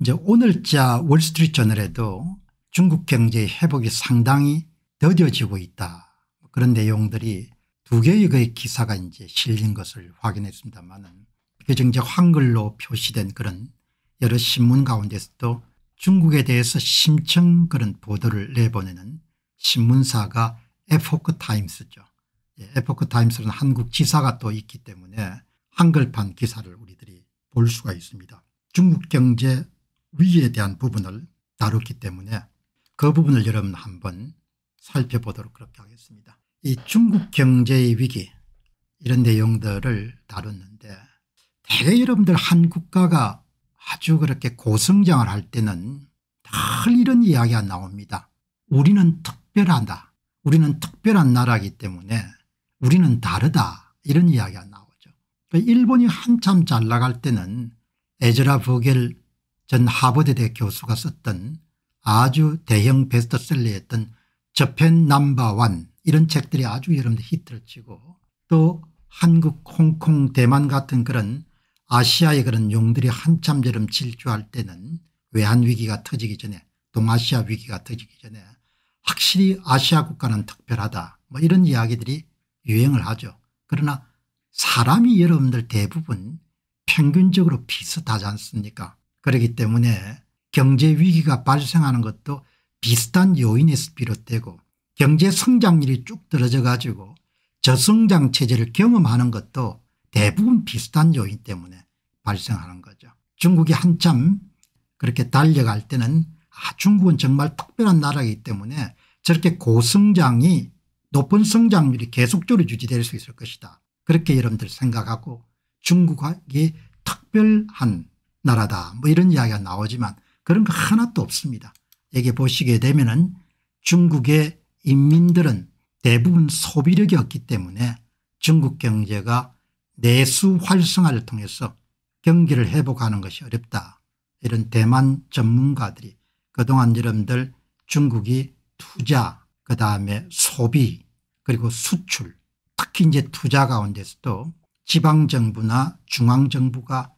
이제 오늘자 월스트리트 저널에도 중국 경제 의 회복이 상당히 더뎌지고 있다. 그런 내용들이 두 개의 그 기사가 이제 실린 것을 확인했습니다만은 비정적 한글로 표시된 그런 여러 신문 가운데서도 중국에 대해서 심층 그런 보도를 내보내는 신문사가 에포크 타임스죠. 예, 에포크 타임스는 한국 지사가 또 있기 때문에 한글판 기사를 우리들이 볼 수가 있습니다. 중국 경제 위에 대한 부분을 다뤘기 때문에 그 부분을 여러분 한번 살펴보도록 그렇게 하겠습니다. 이 중국 경제의 위기 이런 내용들을 다뤘는데 대개 여러분들 한 국가가 아주 그렇게 고성장을 할 때는 늘 이런 이야기가 나옵니다. 우리는 특별하다. 우리는 특별한 나라이기 때문에 우리는 다르다. 이런 이야기가 나오죠. 그 일본이 한참 잘 나갈 때는 에즈라 버겔 전 하버드대 교수가 썼던 아주 대형 베스트셀러였던 저편 넘버원 이런 책들이 아주 여러분들 히트를 치고 또 한국 홍콩 대만 같은 그런 아시아의 그런 용들이 한참 여름 질주할 때는 외환위기가 터지기 전에 동아시아 위기가 터지기 전에 확실히 아시아 국가는 특별하다 뭐 이런 이야기들이 유행을 하죠. 그러나 사람이 여러분들 대부분 평균적으로 비슷하지 않습니까 그렇기 때문에 경제 위기가 발생하는 것도 비슷한 요인에서 비롯되고 경제 성장률이 쭉 떨어져 가지고 저성장 체제를 경험하는 것도 대부분 비슷한 요인 때문에 발생하는 거죠. 중국이 한참 그렇게 달려갈 때는 아 중국은 정말 특별한 나라이기 때문에 저렇게 고성장이 높은 성장률이 계속적으로 유지될 수 있을 것이다. 그렇게 여러분들 생각하고 중국이 특별한 나라다 뭐 이런 이야기가 나오지만 그런 거 하나도 없습니다. 여기 보시게 되면 은 중국의 인민들은 대부분 소비력이 없기 때문에 중국 경제가 내수 활성화를 통해서 경기를 회복하는 것이 어렵다. 이런 대만 전문가들이 그동안 여러분들 중국이 투자 그다음에 소비 그리고 수출 특히 이제 투자 가운데서도 지방정부나 중앙정부가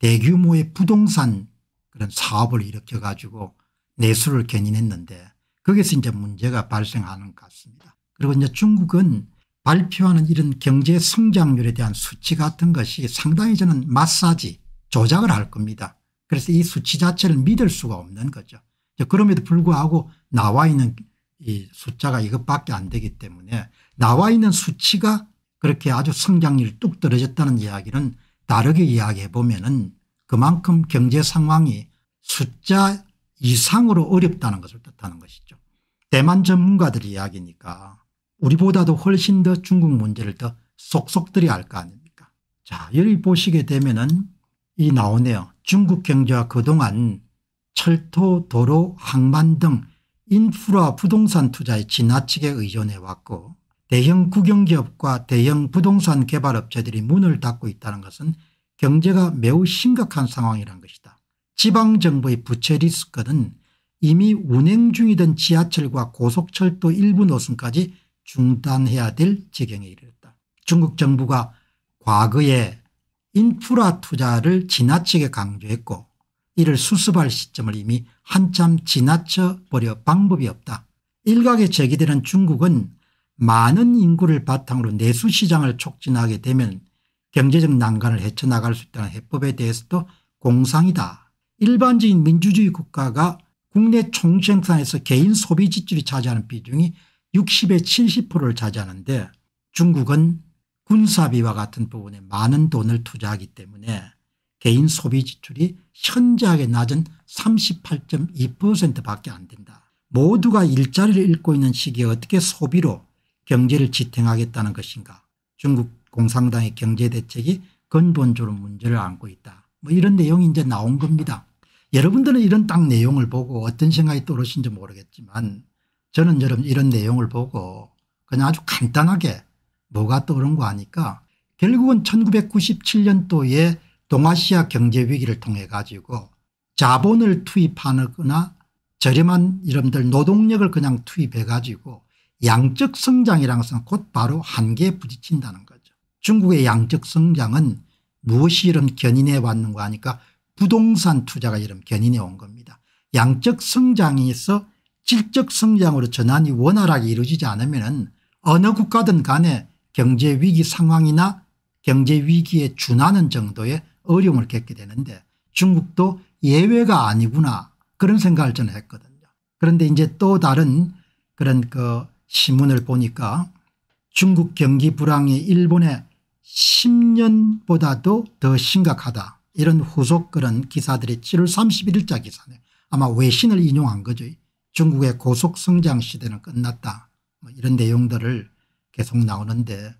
대규모의 부동산 그런 사업을 일으켜 가지고 내수를 견인했는데 거기서 이제 문제가 발생하는 것 같습니다. 그리고 이제 중국은 발표하는 이런 경제 성장률에 대한 수치 같은 것이 상당히 저는 마사지 조작을 할 겁니다. 그래서 이 수치 자체를 믿을 수가 없는 거죠. 그럼에도 불구하고 나와 있는 이 숫자가 이것밖에 안 되기 때문에 나와 있는 수치가 그렇게 아주 성장률이 뚝 떨어졌다는 이야기는 다르게 이야기해 보면은 그만큼 경제 상황이 숫자 이상으로 어렵다는 것을 뜻하는 것이죠. 대만 전문가들 이야기니까 우리보다도 훨씬 더 중국 문제를 더 속속들이 알 거 아닙니까. 자, 여기 보시게 되면은 이 나오네요. 중국 경제와 그동안 철도, 도로, 항만 등 인프라 부동산 투자에 지나치게 의존해 왔고 대형 국영기업과 대형 부동산 개발업체들이 문을 닫고 있다는 것은 경제가 매우 심각한 상황이란 것이다. 지방정부의 부채 리스크는 이미 운행 중이던 지하철과 고속철도 일부 노선까지 중단해야 될 지경에 이르렀다. 중국 정부가 과거에 인프라 투자를 지나치게 강조했고 이를 수습할 시점을 이미 한참 지나쳐버려 방법이 없다. 일각에 제기되는 중국은 많은 인구를 바탕으로 내수시장을 촉진하게 되면 경제적 난관을 헤쳐나갈 수 있다는 해법에 대해서도 공상이다. 일반적인 민주주의 국가가 국내 총생산에서 개인 소비 지출이 차지하는 비중이 60에 70%를 차지하는데 중국은 군사비와 같은 부분에 많은 돈을 투자하기 때문에 개인 소비 지출이 현저하게 낮은 38.2% 밖에 안 된다. 모두가 일자리를 잃고 있는 시기에 어떻게 소비로 경제를 지탱하겠다는 것인가 중국 공산당의 경제대책이 근본적으로 문제를 안고 있다 뭐 이런 내용이 이제 나온 겁니다. 여러분들은 이런 딱 내용을 보고 어떤 생각이 떠오르신지 모르겠지만 저는 여러분 이런 내용을 보고 그냥 아주 간단하게 뭐가 떠오른 거 아니까 결국은 1997년도에 동아시아 경제위기를 통해 가지고 자본을 투입하거나 저렴한 이름들 노동력을 그냥 투입해 가지고 양적 성장이라는 것은 곧바로 한계에 부딪힌다는 거죠. 중국의 양적 성장은 무엇이 이런 견인해 왔는가 하니까 부동산 투자가 이런 견인해 온 겁니다. 양적 성장에서 질적 성장으로 전환이 원활하게 이루어지지 않으면 어느 국가든 간에 경제 위기 상황이나 경제 위기에 준하는 정도의 어려움을 겪게 되는데 중국도 예외가 아니구나 그런 생각을 저는 했거든요. 그런데 이제 또 다른 그런 그 신문을 보니까 중국 경기 불황이 일본의 10년보다도 더 심각하다 이런 후속 그런 기사들이 7월 31일자 기사네 아마 외신을 인용한 거죠. 중국의 고속성장 시대는 끝났다 뭐 이런 내용들을 계속 나오는데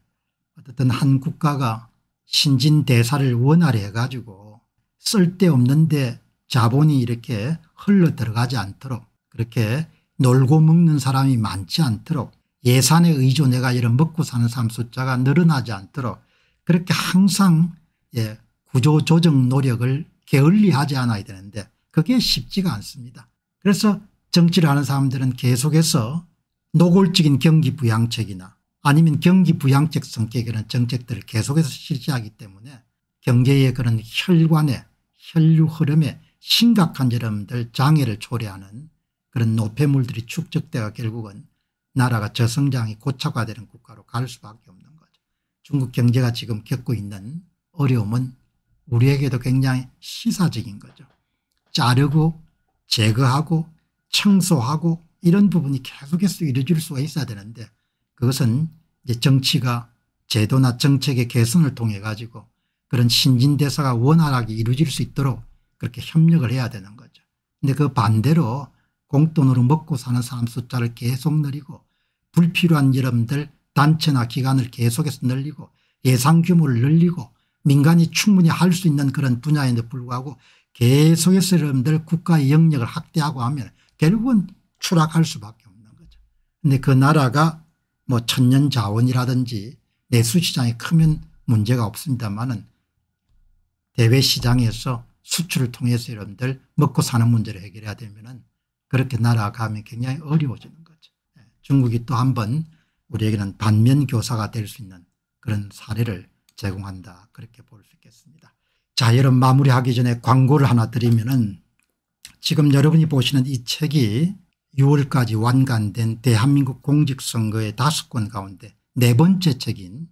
어쨌한 국가가 신진 대사를 원활히 해가지고 쓸데없는데 자본이 이렇게 흘러 들어가지 않도록 그렇게 놀고 먹는 사람이 많지 않도록 예산에 의존해가 이런 먹고 사는 사람 숫자가 늘어나지 않도록 그렇게 항상 예, 구조 조정 노력을 게을리하지 않아야 되는데 그게 쉽지가 않습니다. 그래서 정치를 하는 사람들은 계속해서 노골적인 경기 부양책이나 아니면 경기 부양책 성격이라는 정책들을 계속해서 실시하기 때문에 경제의 그런 혈관에 혈류 흐름에 심각한 여러분들 장애를 초래하는 그런 노폐물들이 축적되어 결국은 나라가 저성장이 고착화되는 국가로 갈 수밖에 없는 거죠. 중국 경제가 지금 겪고 있는 어려움은 우리에게도 굉장히 시사적인 거죠. 자르고 제거하고 청소하고 이런 부분이 계속해서 이루어질 수가 있어야 되는데 그것은 이제 정치가 제도나 정책의 개선을 통해 가지고 그런 신진대사가 원활하게 이루어질 수 있도록 그렇게 협력을 해야 되는 거죠. 근데 그 반대로 공돈으로 먹고 사는 사람 숫자를 계속 늘리고 불필요한 여름들 단체나 기관을 계속해서 늘리고 예상 규모를 늘리고 민간이 충분히 할 수 있는 그런 분야에도 불구하고 계속해서 여러분들 국가의 영역을 확대하고 하면 결국은 추락할 수밖에 없는 거죠. 근데 그 나라가 뭐 천년 자원이라든지 내수시장이 크면 문제가 없습니다만은 대외시장에서 수출을 통해서 여러분들 먹고 사는 문제를 해결해야 되면은 그렇게 날아가면 굉장히 어려워지는 거죠. 네. 중국이 또 한 번 우리에게는 반면 교사가 될 수 있는 그런 사례를 제공한다 그렇게 볼 수 있겠습니다. 자 여러분 마무리하기 전에 광고를 하나 드리면은 지금 여러분이 보시는 이 책이 6월까지 완간된 대한민국 공직선거의 다섯 권 가운데 네 번째 책인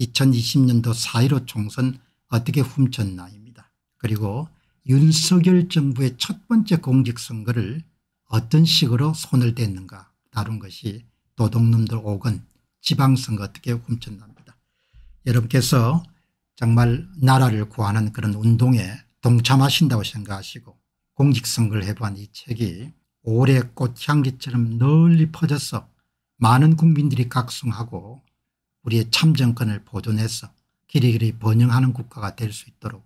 2020년도 4.15 총선 어떻게 훔쳤나입니다. 그리고 윤석열 정부의 첫 번째 공직선거를 어떤 식으로 손을 댔는가 다룬 것이 도둑놈들 옥은 지방선거 어떻게 훔쳤나입니다 여러분께서 정말 나라를 구하는 그런 운동에 동참하신다고 생각하시고 공직선거를 해본 이 책이 올해 꽃향기처럼 널리 퍼져서 많은 국민들이 각성하고 우리의 참정권을 보존해서 길이길이 번영하는 국가가 될 수 있도록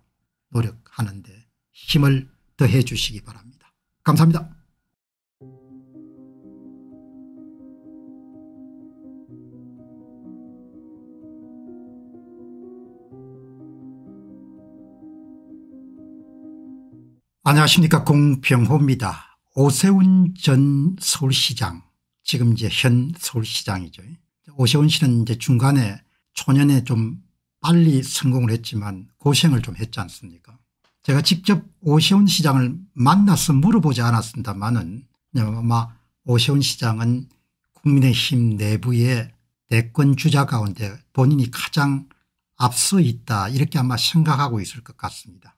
노력하는 데 힘을 더해 주시기 바랍니다. 감사합니다. 안녕하십니까 공병호입니다. 오세훈 전 서울시장 지금 이제 현 서울시장이죠. 오세훈 씨는 이제 중간에 초년에 좀 빨리 성공을 했지만 고생을 좀 했지 않습니까 제가 직접 오세훈 시장을 만나서 물어보지 않았습니다만은 아마 오세훈 시장은 국민의힘 내부의 대권 주자 가운데 본인이 가장 앞서 있다 이렇게 아마 생각하고 있을 것 같습니다.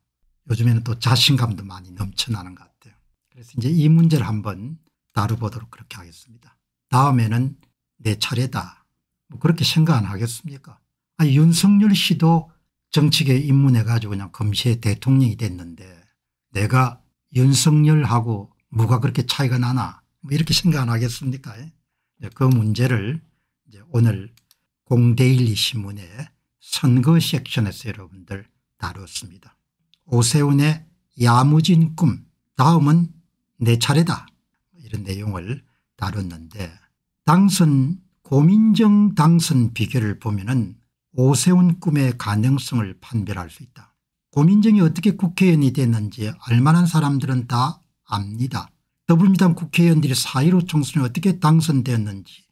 요즘에는 또 자신감도 많이 넘쳐나는 것 같아요. 그래서 이제 이 문제를 한번 다뤄보도록 그렇게 하겠습니다. 다음에는 내 차례다. 뭐 그렇게 생각 안 하겠습니까? 아니, 윤석열 씨도 정치계 입문해 가지고 그냥 검시의 대통령이 됐는데 내가 윤석열하고 뭐가 그렇게 차이가 나나 뭐 이렇게 생각 안 하겠습니까? 예? 그 문제를 이제 오늘 공데일리 신문의 선거 섹션에서 여러분들 다뤘습니다. 오세훈의 야무진 꿈 다음은 내 차례다 이런 내용을 다뤘는데 당선 고민정 당선 비결을 보면 은 오세훈 꿈의 가능성을 판별할 수 있다. 고민정이 어떻게 국회의원이 됐는지 알만한 사람들은 다 압니다. 더불어민주당 국회의원들이 4.15 총선에 어떻게 당선되었는지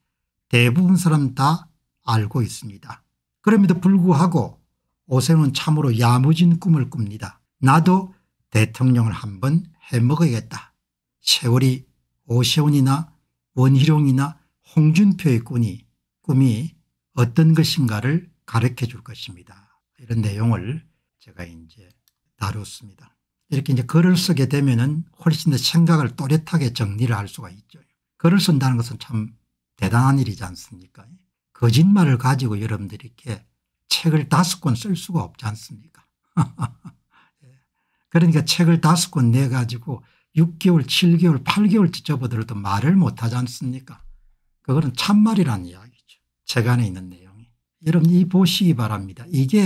대부분 사람 다 알고 있습니다. 그럼에도 불구하고 오세훈은 참으로 야무진 꿈을 꿉니다. 나도 대통령을 한번 해먹어야겠다. 세월이 오세훈이나 원희룡이나 홍준표의 꿈이, 꿈이 어떤 것인가를 가르쳐 줄 것입니다. 이런 내용을 제가 이제 다뤘습니다. 이렇게 이제 글을 쓰게 되면은 훨씬 더 생각을 또렷하게 정리를 할 수가 있죠. 글을 쓴다는 것은 참 대단한 일이지 않습니까? 거짓말을 가지고 여러분들이 이렇게 책을 다섯 권 쓸 수가 없지 않습니까? 그러니까 책을 다섯 권 내가지고 6개월 7개월 8개월째 접어들어도 말을 못하지 않습니까 그거는 참말이란 이야기죠. 책 안에 있는 내용이. 여러분 이 보시기 바랍니다. 이게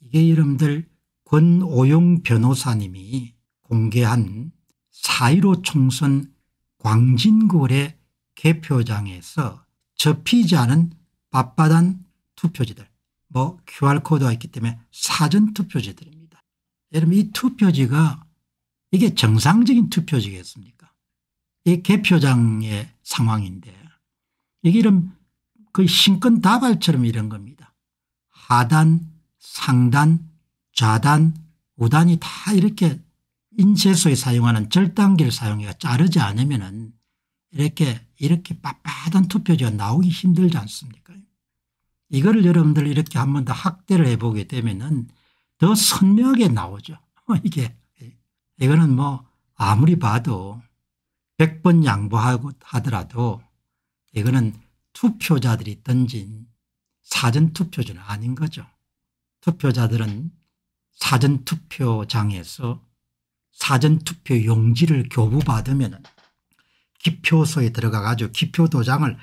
이게 여러분들 권오용 변호사님이 공개한 사1 5 총선 광진거래 개표장에서 접히지 않은 바빠단 투표지들 뭐 QR코드가 있기 때문에 사전투표지들입니다. 여러분 이 투표지가 이게 정상적인 투표지겠습니까 이 개표장의 상황인데 이게 이런 거의 신권 다발처럼 이런 겁니다. 하단 상단 좌단 우단이 다 이렇게 인쇄소에 사용하는 절단기를 사용해 자르지 않으면 은 이렇게 이렇게 빳빳한 투표지가 나오기 힘들지 않습니까 이거를 여러분들 이렇게 한번더 학대를 해보게 되면 은더 선명하게 나오죠. 뭐 이게 이거는 뭐 아무리 봐도 100번 양보하고 하더라도 이거는 투표자들이 던진 사전투표는 아닌 거죠. 투표자들은 사전투표장에서 사전투표 용지를 교부받으면 기표소에 들어가 가지고 기표도장을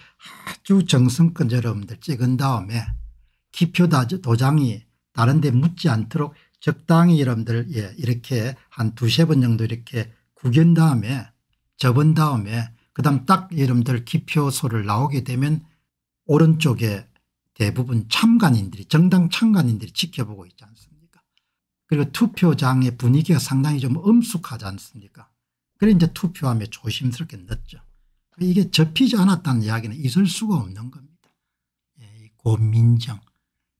아주 정성껏 여러분들 찍은 다음에 기표도장이 다른 데 묻지 않도록 적당히 여러분들 예, 이렇게 한 두세 번 정도 이렇게 구견 다음에 접은 다음에 그 다음 딱 여러분들 기표소를 나오게 되면 오른쪽에 대부분 참관인들이 정당 참관인들이 지켜보고 있지 않습니까 그리고 투표장의 분위기가 상당히 좀 엄숙하지 않습니까 그래 이제 투표함에 조심스럽게 넣죠 이게 접히지 않았다는 이야기는 있을 수가 없는 겁니다. 예, 고민정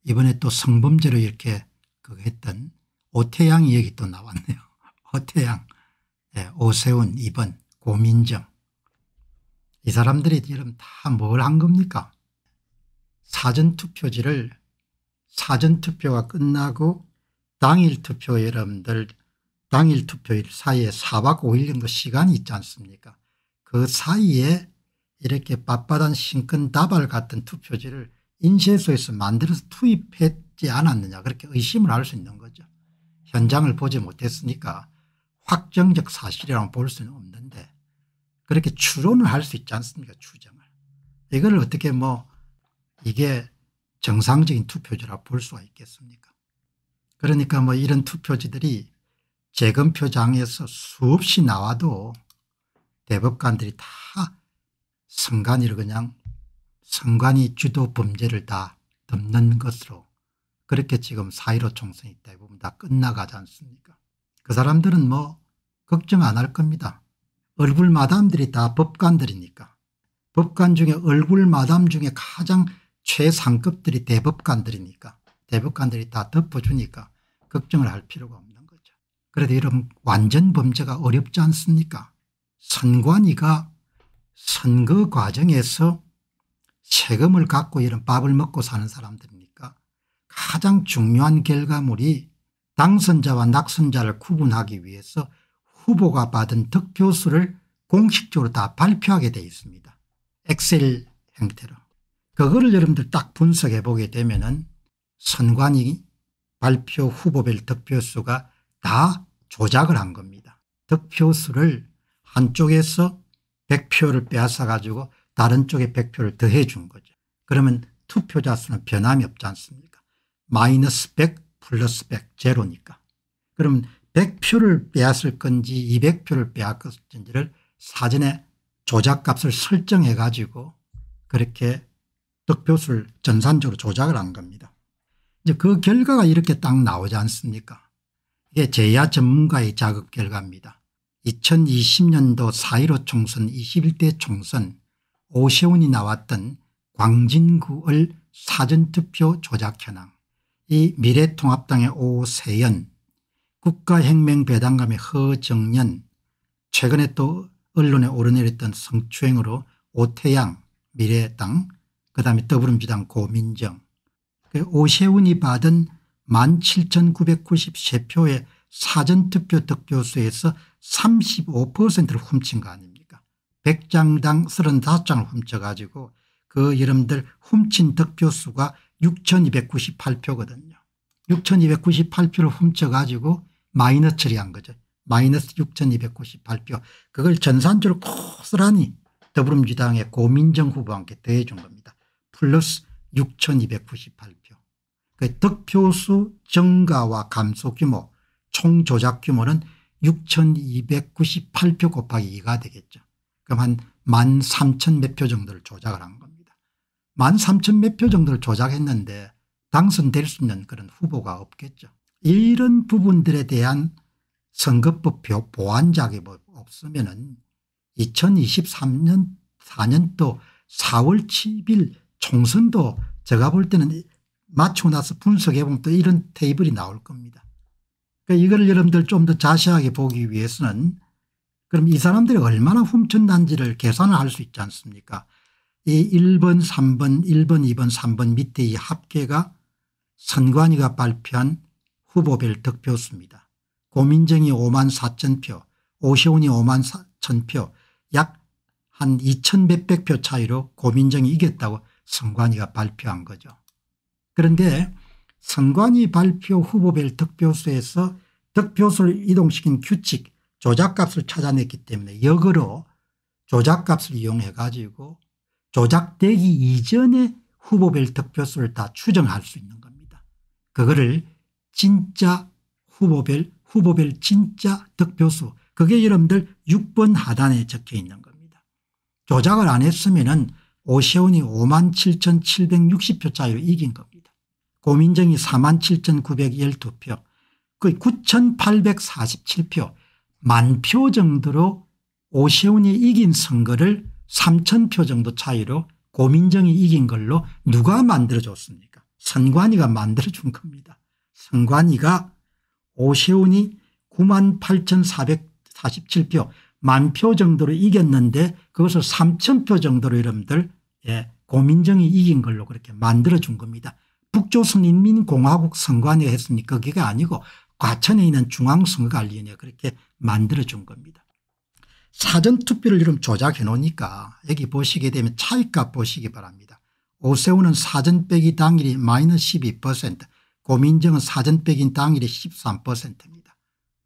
이번에 또 성범죄로 이렇게 그거 했던 오태양 얘기또 나왔네요. 오태양, 네, 오세훈 2번 고민정 이 사람들이 지금 다뭘 한 겁니까 사전투표지를 사전투표가 끝나고 당일투표 여러분들 당일투표 사이에 4박 5일 정도 시간이 있지 않습니까 그 사이에 이렇게 빳빳한 신끈다발 같은 투표지를 인쇄소에서 만들어서 투입했지 않았느냐 그렇게 의심을 할 수 있는 거죠. 현장을 보지 못했으니까 확정적 사실이라고 볼 수는 없는데 그렇게 추론을 할 수 있지 않습니까 추정을. 이걸 어떻게 뭐 이게 정상적인 투표지라 볼 수가 있겠습니까 그러니까 뭐 이런 투표지들이 재검표장에서 수없이 나와도 대법관들이 다 성간이로 그냥 선관위 주도 범죄를 다 덮는 것으로 그렇게 지금 4.15 총선이 대부분 다 끝나가지 않습니까 그 사람들은 뭐 걱정 안 할 겁니다. 얼굴 마담들이 다 법관들이니까 법관 중에 얼굴 마담 중에 가장 최상급들이 대법관들이니까 대법관들이 다 덮어주니까 걱정을 할 필요가 없는 거죠. 그래도 이런 완전 범죄가 어렵지 않습니까 선관위가 선거 과정에서 책임을 갖고 이런 밥을 먹고 사는 사람들입니까 가장 중요한 결과물이 당선자와 낙선자를 구분하기 위해서 후보가 받은 득표수를 공식적으로 다 발표하게 돼 있습니다. 엑셀 형태로. 그거를 여러분들 딱 분석해 보게 되면 은 선관위 발표 후보별 득표수가 다 조작을 한 겁니다. 득표수를 한쪽에서 100표를 빼앗아 가지고 다른 쪽에 100표를 더해 준 거죠. 그러면 투표자 수는 변함이 없지 않습니까? 마이너스 100 플러스 100 제로니까. 그러면 100표를 빼앗을 건지 200표를 빼앗을 건지를 사전에 조작값을 설정해 가지고 그렇게 득표수를 전산적으로 조작을 한 겁니다. 이제 그 결과가 이렇게 딱 나오지 않습니까? 이게 제야 전문가의 작업 결과입니다. 2020년도 4.15 총선 21대 총선 오세훈이 나왔던 광진구을 사전투표 조작 현황 이 미래통합당의 오세연 국가혁명 배당감의 허정년 최근에 또 언론에 오르내렸던 성추행으로 오태양 미래당 그다음에 더불어민주당 고민정 그 오세훈이 받은 17,993표의 사전투표 득표수에서 35%를 훔친 거 아닙니까 100장당 35장을 훔쳐가지고 그 이름들 훔친 득표수가 6298표거든요. 6298표를 훔쳐가지고 마이너스 처리한 거죠. 마이너스 6298표 그걸 전산적으로 고스란히 더불어민주당의 고민정 후보한테 더해준 겁니다. 플러스 6298표 그 득표수 증가와 감소 규모 총 조작 규모는 6298표 곱하기 2가 되겠죠. 그럼 한13,000 몇 표 정도를 조작을 한 겁니다. 13,000 몇 표 정도를 조작했는데 당선될 수 있는 그런 후보가 없겠죠. 이런 부분들에 대한 선거법 표 보완작이 없으면 은 2023년 4년도 4월 10일 총선도 제가 볼 때는 맞추고 나서 분석해보면 또 이런 테이블이 나올 겁니다. 그러니까 이걸 여러분들 좀 더 자세하게 보기 위해서는 그럼 이 사람들이 얼마나 훔쳤는지를 계산을 할 수 있지 않습니까 이 1번 3번 1번 2번 3번 밑에 이 합계가 선관위가 발표한 후보별 득표수입니다. 고민정이 5만 4천 표 오시온이 5만 4천 표약 한 2천 몇백 표 차이로 고민정이 이겼다고 선관위가 발표한 거죠. 그런데 선관위 발표 후보별 득표수에서 득표수를 이동시킨 규칙 조작값을 찾아냈기 때문에 역으로 조작값을 이용해 가지고 조작되기 이전에 후보별 득표수를 다 추정할 수 있는 겁니다. 그거를 진짜 후보별 후보별 진짜 득표수 그게 여러분들 6번 하단에 적혀 있는 겁니다. 조작을 안 했으면 은 오세훈이 5만 7,760표 차이로 이긴 겁니다. 고민정이 4만 7,912표 그 9,847표 만표 정도로 오세훈이 이긴 선거를 3천 표 정도 차이로 고민정이 이긴 걸로 누가 만들어줬습니까 선관위가 만들어준 겁니다. 선관위가 오세훈이 9만 8,447표 만 표 정도로 이겼는데 그것을 3천 표 정도로 여러분들 예, 고민정이 이긴 걸로 그렇게 만들어준 겁니다. 북조선인민공화국 선관위 했으니까 그게 아니고 과천에 있는 중앙선거관리위원회가 그렇게 만들어준 겁니다. 사전투표를 이름 조작해 놓으니까 여기 보시게 되면 차이값 보시기 바랍니다. 오세훈은 사전 빼기 당일이 마이너스 12% 고민정은 사전 빼긴 당일이 13%입니다.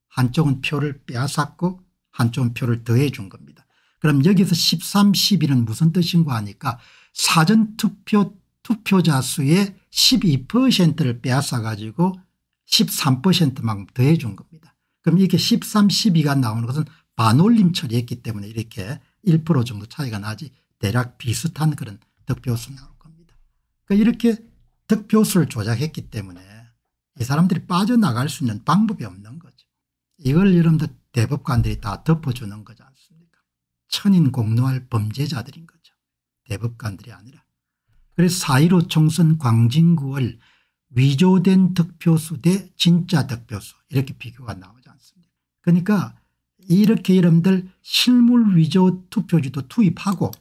한쪽은 표를 빼앗았고 한쪽은 표를 더해 준 겁니다. 그럼 여기서 13, 12는 무슨 뜻인가 하니까 사전투표 투표자 수의 12%를 빼앗아 가지고 13%만 큼 더해준 겁니다. 그럼 이렇게 13, 12가 나오는 것은 반올림 처리했기 때문에 이렇게 1% 정도 차이가 나지 대략 비슷한 그런 득표수 나올 겁니다. 그러니까 이렇게 득표수를 조작했기 때문에 이 사람들이 빠져나갈 수 있는 방법이 없는 거죠. 이걸 여러분들 대법관들이 다 덮어주는 거지 않습니까 천인 공노할 범죄자들인 거죠. 대법관들이 아니라. 그래서 4.15 총선 광진구월 위조된 득표수 대 진짜 득표수 이렇게 비교가 나오지 않습니다. 그러니까 이렇게 여러분들 실물 위조 투표지도 투입하고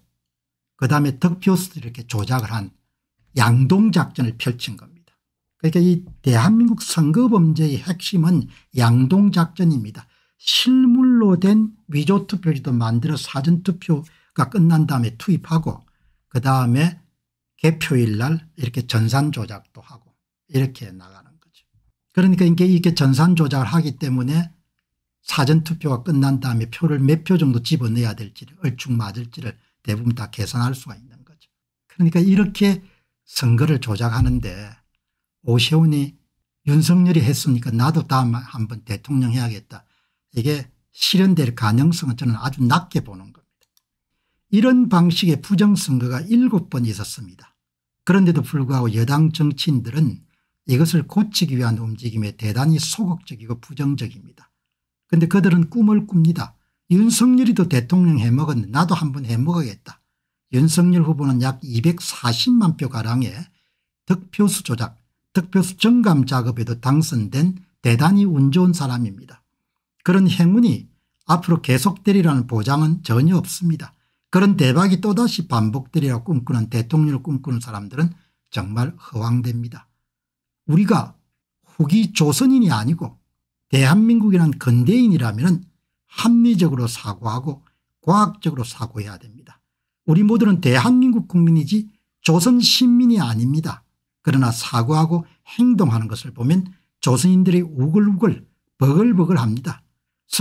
그 다음에 득표수도 이렇게 조작을 한 양동작전을 펼친 겁니다. 그러니까 이 대한민국 선거범죄의 핵심은 양동작전입니다. 실물로 된 위조 투표지도 만들어 사전투표가 끝난 다음에 투입하고 그 다음에 개표일 날 이렇게 전산 조작도 하고 이렇게 나가는 거죠. 그러니까 이게, 이게 전산 조작을 하기 때문에 사전투표가 끝난 다음에 표를 몇 표 정도 집어넣어야 될지를 얼충 맞을지를 대부분 다 계산할 수가 있는 거죠. 그러니까 이렇게 선거를 조작하는데 오세훈이 윤석열이 했으니까 나도 다음 한 번 대통령 해야겠다. 이게 실현될 가능성은 저는 아주 낮게 보는 겁니다. 이런 방식의 부정선거가 7번 있었습니다. 그런데도 불구하고 여당 정치인들은 이것을 고치기 위한 움직임에 대단히 소극적이고 부정적입니다. 그런데 그들은 꿈을 꿉니다. 윤석열이도 대통령 해먹었는 나도 한번 해먹어야겠다. 윤석열 후보는 약 240만 표가량의 득표수 조작, 득표수 정감 작업에도 당선된 대단히 운 좋은 사람입니다. 그런 행운이 앞으로 계속되리라는 보장은 전혀 없습니다. 그런 대박이 또다시 반복되리라 꿈꾸는 대통령을 꿈꾸는 사람들은 정말 허황됩니다. 우리가 후기 조선인이 아니고 대한민국이란 근대인이라면 합리적으로 사고하고 과학적으로 사고해야 됩니다. 우리 모두는 대한민국 국민이지 조선 신민이 아닙니다. 그러나 사고하고 행동하는 것을 보면 조선인들이 우글우글 버글버글합니다.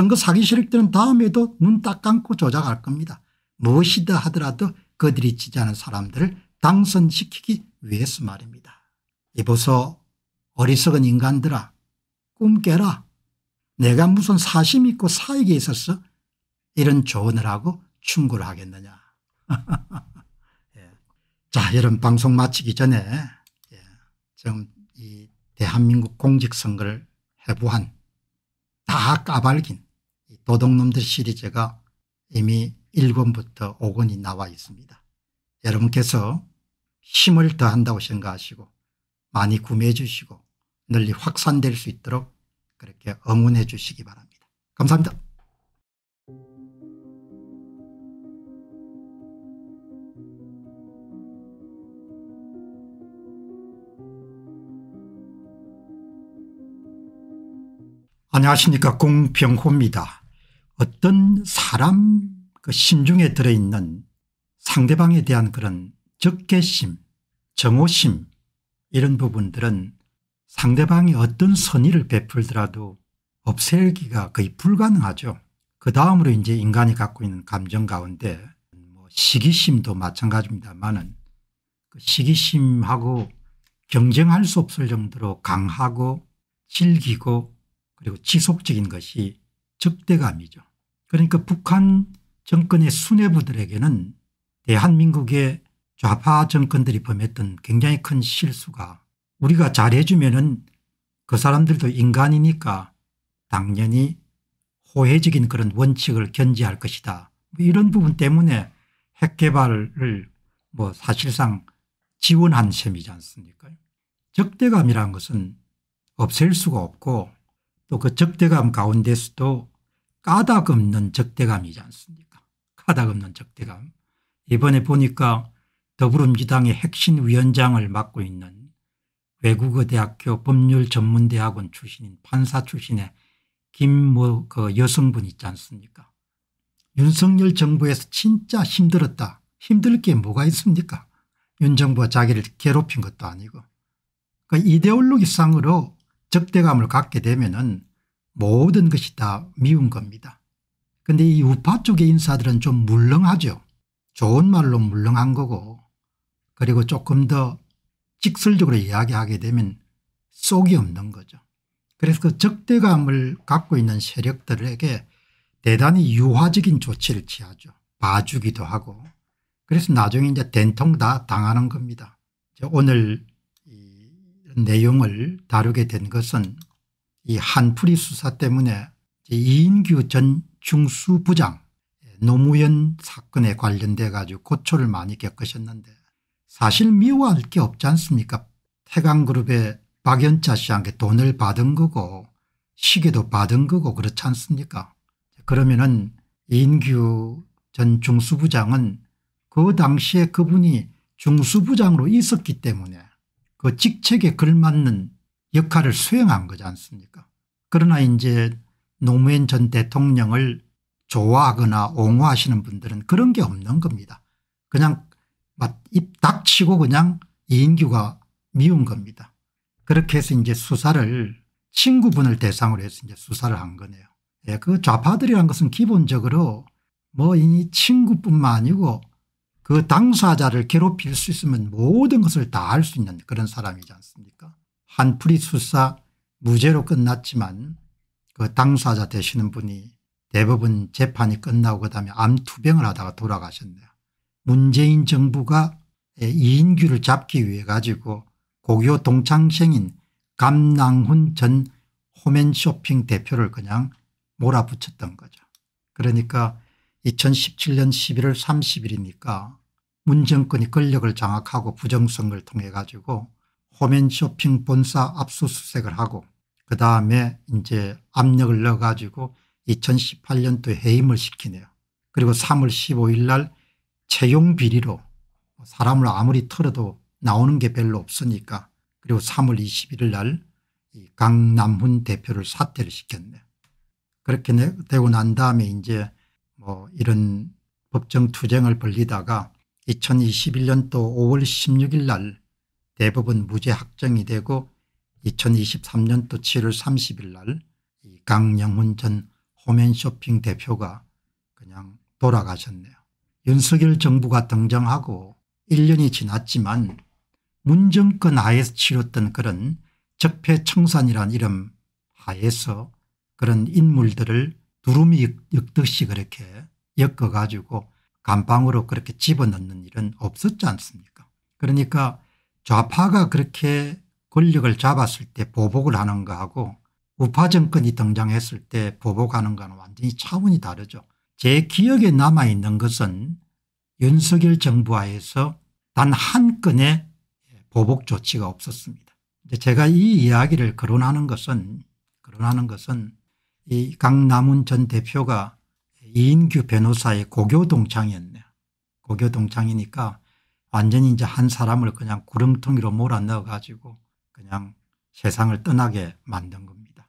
선거 사기 세력들은 다음에도 눈 딱 감고 조작할 겁니다. 무엇이다 하더라도 그들이 지지하는 사람들을 당선시키기 위해서 말입니다. 이보소 어리석은 인간들아 꿈 깨라. 내가 무슨 사심 있고 사익이 있었어? 이런 조언을 하고 충고를 하겠느냐. 예. 자 여러분 방송 마치기 전에 예, 지금 이 대한민국 공직선거를 해부한 다 까발긴 도둑놈들 시리즈가 이미 1권부터 5권이 나와 있습니다. 여러분께서 힘을 더한다고 생각하시고 많이 구매해 주시고 널리 확산될 수 있도록 그렇게 응원해 주시기 바랍니다. 감사합니다. 안녕하십니까 공병호입니다. 어떤 사람 그 심중에 들어있는 상대방에 대한 그런 적개심 정오심 이런 부분들은 상대방이 어떤 선의를 베풀더라도 없애기가 거의 불가능하죠. 그 다음으로 이제 인간이 갖고 있는 감정 가운데 뭐 시기심도 마찬가지입니다만은 그 시기심하고 경쟁할 수 없을 정도로 강하고 질기고 그리고 지속적인 것이 적대감이죠. 그러니까 북한 정권의 수뇌부들에게는 대한민국의 좌파 정권들이 범했던 굉장히 큰 실수가 우리가 잘해주면그 사람들도 인간이니까 당연히 호혜적인 그런 원칙을 견지할 것이다. 뭐 이런 부분 때문에 핵개발을 뭐 사실상 지원한 셈이지 않습니까? 적대감이란 것은 없앨 수가 없고 또 그 적대감 가운데서도 까닭 없는 적대감이지 않습니까? 까닭 없는 적대감. 이번에 보니까 더불어민주당의 핵심 위원장을 맡고 있는 외국어대학교 법률전문대학원 출신인 판사 출신의 김뭐 그 여성분 있지 않습니까 윤석열 정부에서 진짜 힘들었다 힘들 게 뭐가 있습니까 윤 정부가 자기를 괴롭힌 것도 아니고 그 이데올로기상으로 적대감을 갖게 되면 은 모든 것이 다 미운 겁니다. 근데 이 우파 쪽의 인사들은 좀 물렁하죠. 좋은 말로 물렁한 거고 그리고 조금 더 직설적으로 이야기하게 되면 속이 없는 거죠. 그래서 그 적대감을 갖고 있는 세력들에게 대단히 유화적인 조치를 취하죠. 봐주기도 하고 그래서 나중에 이제 된통 다 당하는 겁니다. 오늘 이 내용을 다루게 된 것은 이 한풀이 수사 때문에 이인규 전 중수부장 노무현 사건에 관련돼 가지고 고초를 많이 겪으셨는데 사실 미워할 게 없지 않습니까 태강그룹의 박연차 씨한테 돈을 받은 거고 시계도 받은 거고 그렇지 않습니까 그러면은 인규 전 중수부장은 그 당시에 그분이 중수부장으로 있었기 때문에 그 직책에 걸맞는 역할을 수행한 거지 않습니까 그러나 이제 노무현 전 대통령을 좋아하거나 옹호하시는 분들은 그런 게 없는 겁니다. 그냥 입 닥치고 그냥 이인규가 미운 겁니다. 그렇게 해서 이제 수사를 친구분을 대상으로 해서 이제 수사를 한 거네요. 예, 그 좌파들이란 것은 기본적으로 뭐 이 친구뿐만 아니고 그 당사자를 괴롭힐 수 있으면 모든 것을 다 할 수 있는 그런 사람이지 않습니까? 한풀이 수사 무죄로 끝났지만 그 당사자 되시는 분이 대부분 재판이 끝나고 그다음에 암투병을 하다가 돌아가셨네요. 문재인 정부가 이인규를 잡기 위해 가지고 고교 동창생인 감낭훈 전 호맨쇼핑 대표를 그냥 몰아붙였던 거죠. 그러니까 2017년 11월 30일이니까 문정권이 권력을 장악하고 부정성을 통해 가지고 호맨쇼핑 본사 압수수색을 하고 그 다음에 이제 압력을 넣어가지고 2018년도에 해임을 시키네요. 그리고 3월 15일 날 채용 비리로 사람을 아무리 털어도 나오는 게 별로 없으니까 그리고 3월 21일 날 강남훈 대표를 사퇴를 시켰네. 그렇게 되고 난 다음에 이제 뭐 이런 법정 투쟁을 벌리다가 2021년도 5월 16일 날 대법원 무죄 확정이 되고 2023년도 7월 30일 날 강영훈 전 호면쇼핑 대표가 그냥 돌아가셨네요. 윤석열 정부가 등장하고 1년이 지났지만 문정권 하에서 치렀던 그런 적폐청산이란 이름 하에서 그런 인물들을 두루미 엮듯이 그렇게 엮어가지고 감방으로 그렇게 집어넣는 일은 없었지 않습니까 그러니까 좌파가 그렇게 권력을 잡았을 때 보복을 하는 거하고 우파 정권이 등장했을 때 보복하는 거는 완전히 차원이 다르죠. 제 기억에 남아있는 것은 윤석열 정부하에서 단 한 건의 보복 조치가 없었습니다. 제가 이 이야기를 거론하는 것은 거론하는 것은 이 강남훈 전 대표가 이인규 변호사의 고교 동창이었네요. 고교 동창이니까 완전히 이제 한 사람을 그냥 구름통이로 몰아넣어 가지고 그냥 세상을 떠나게 만든 겁니다.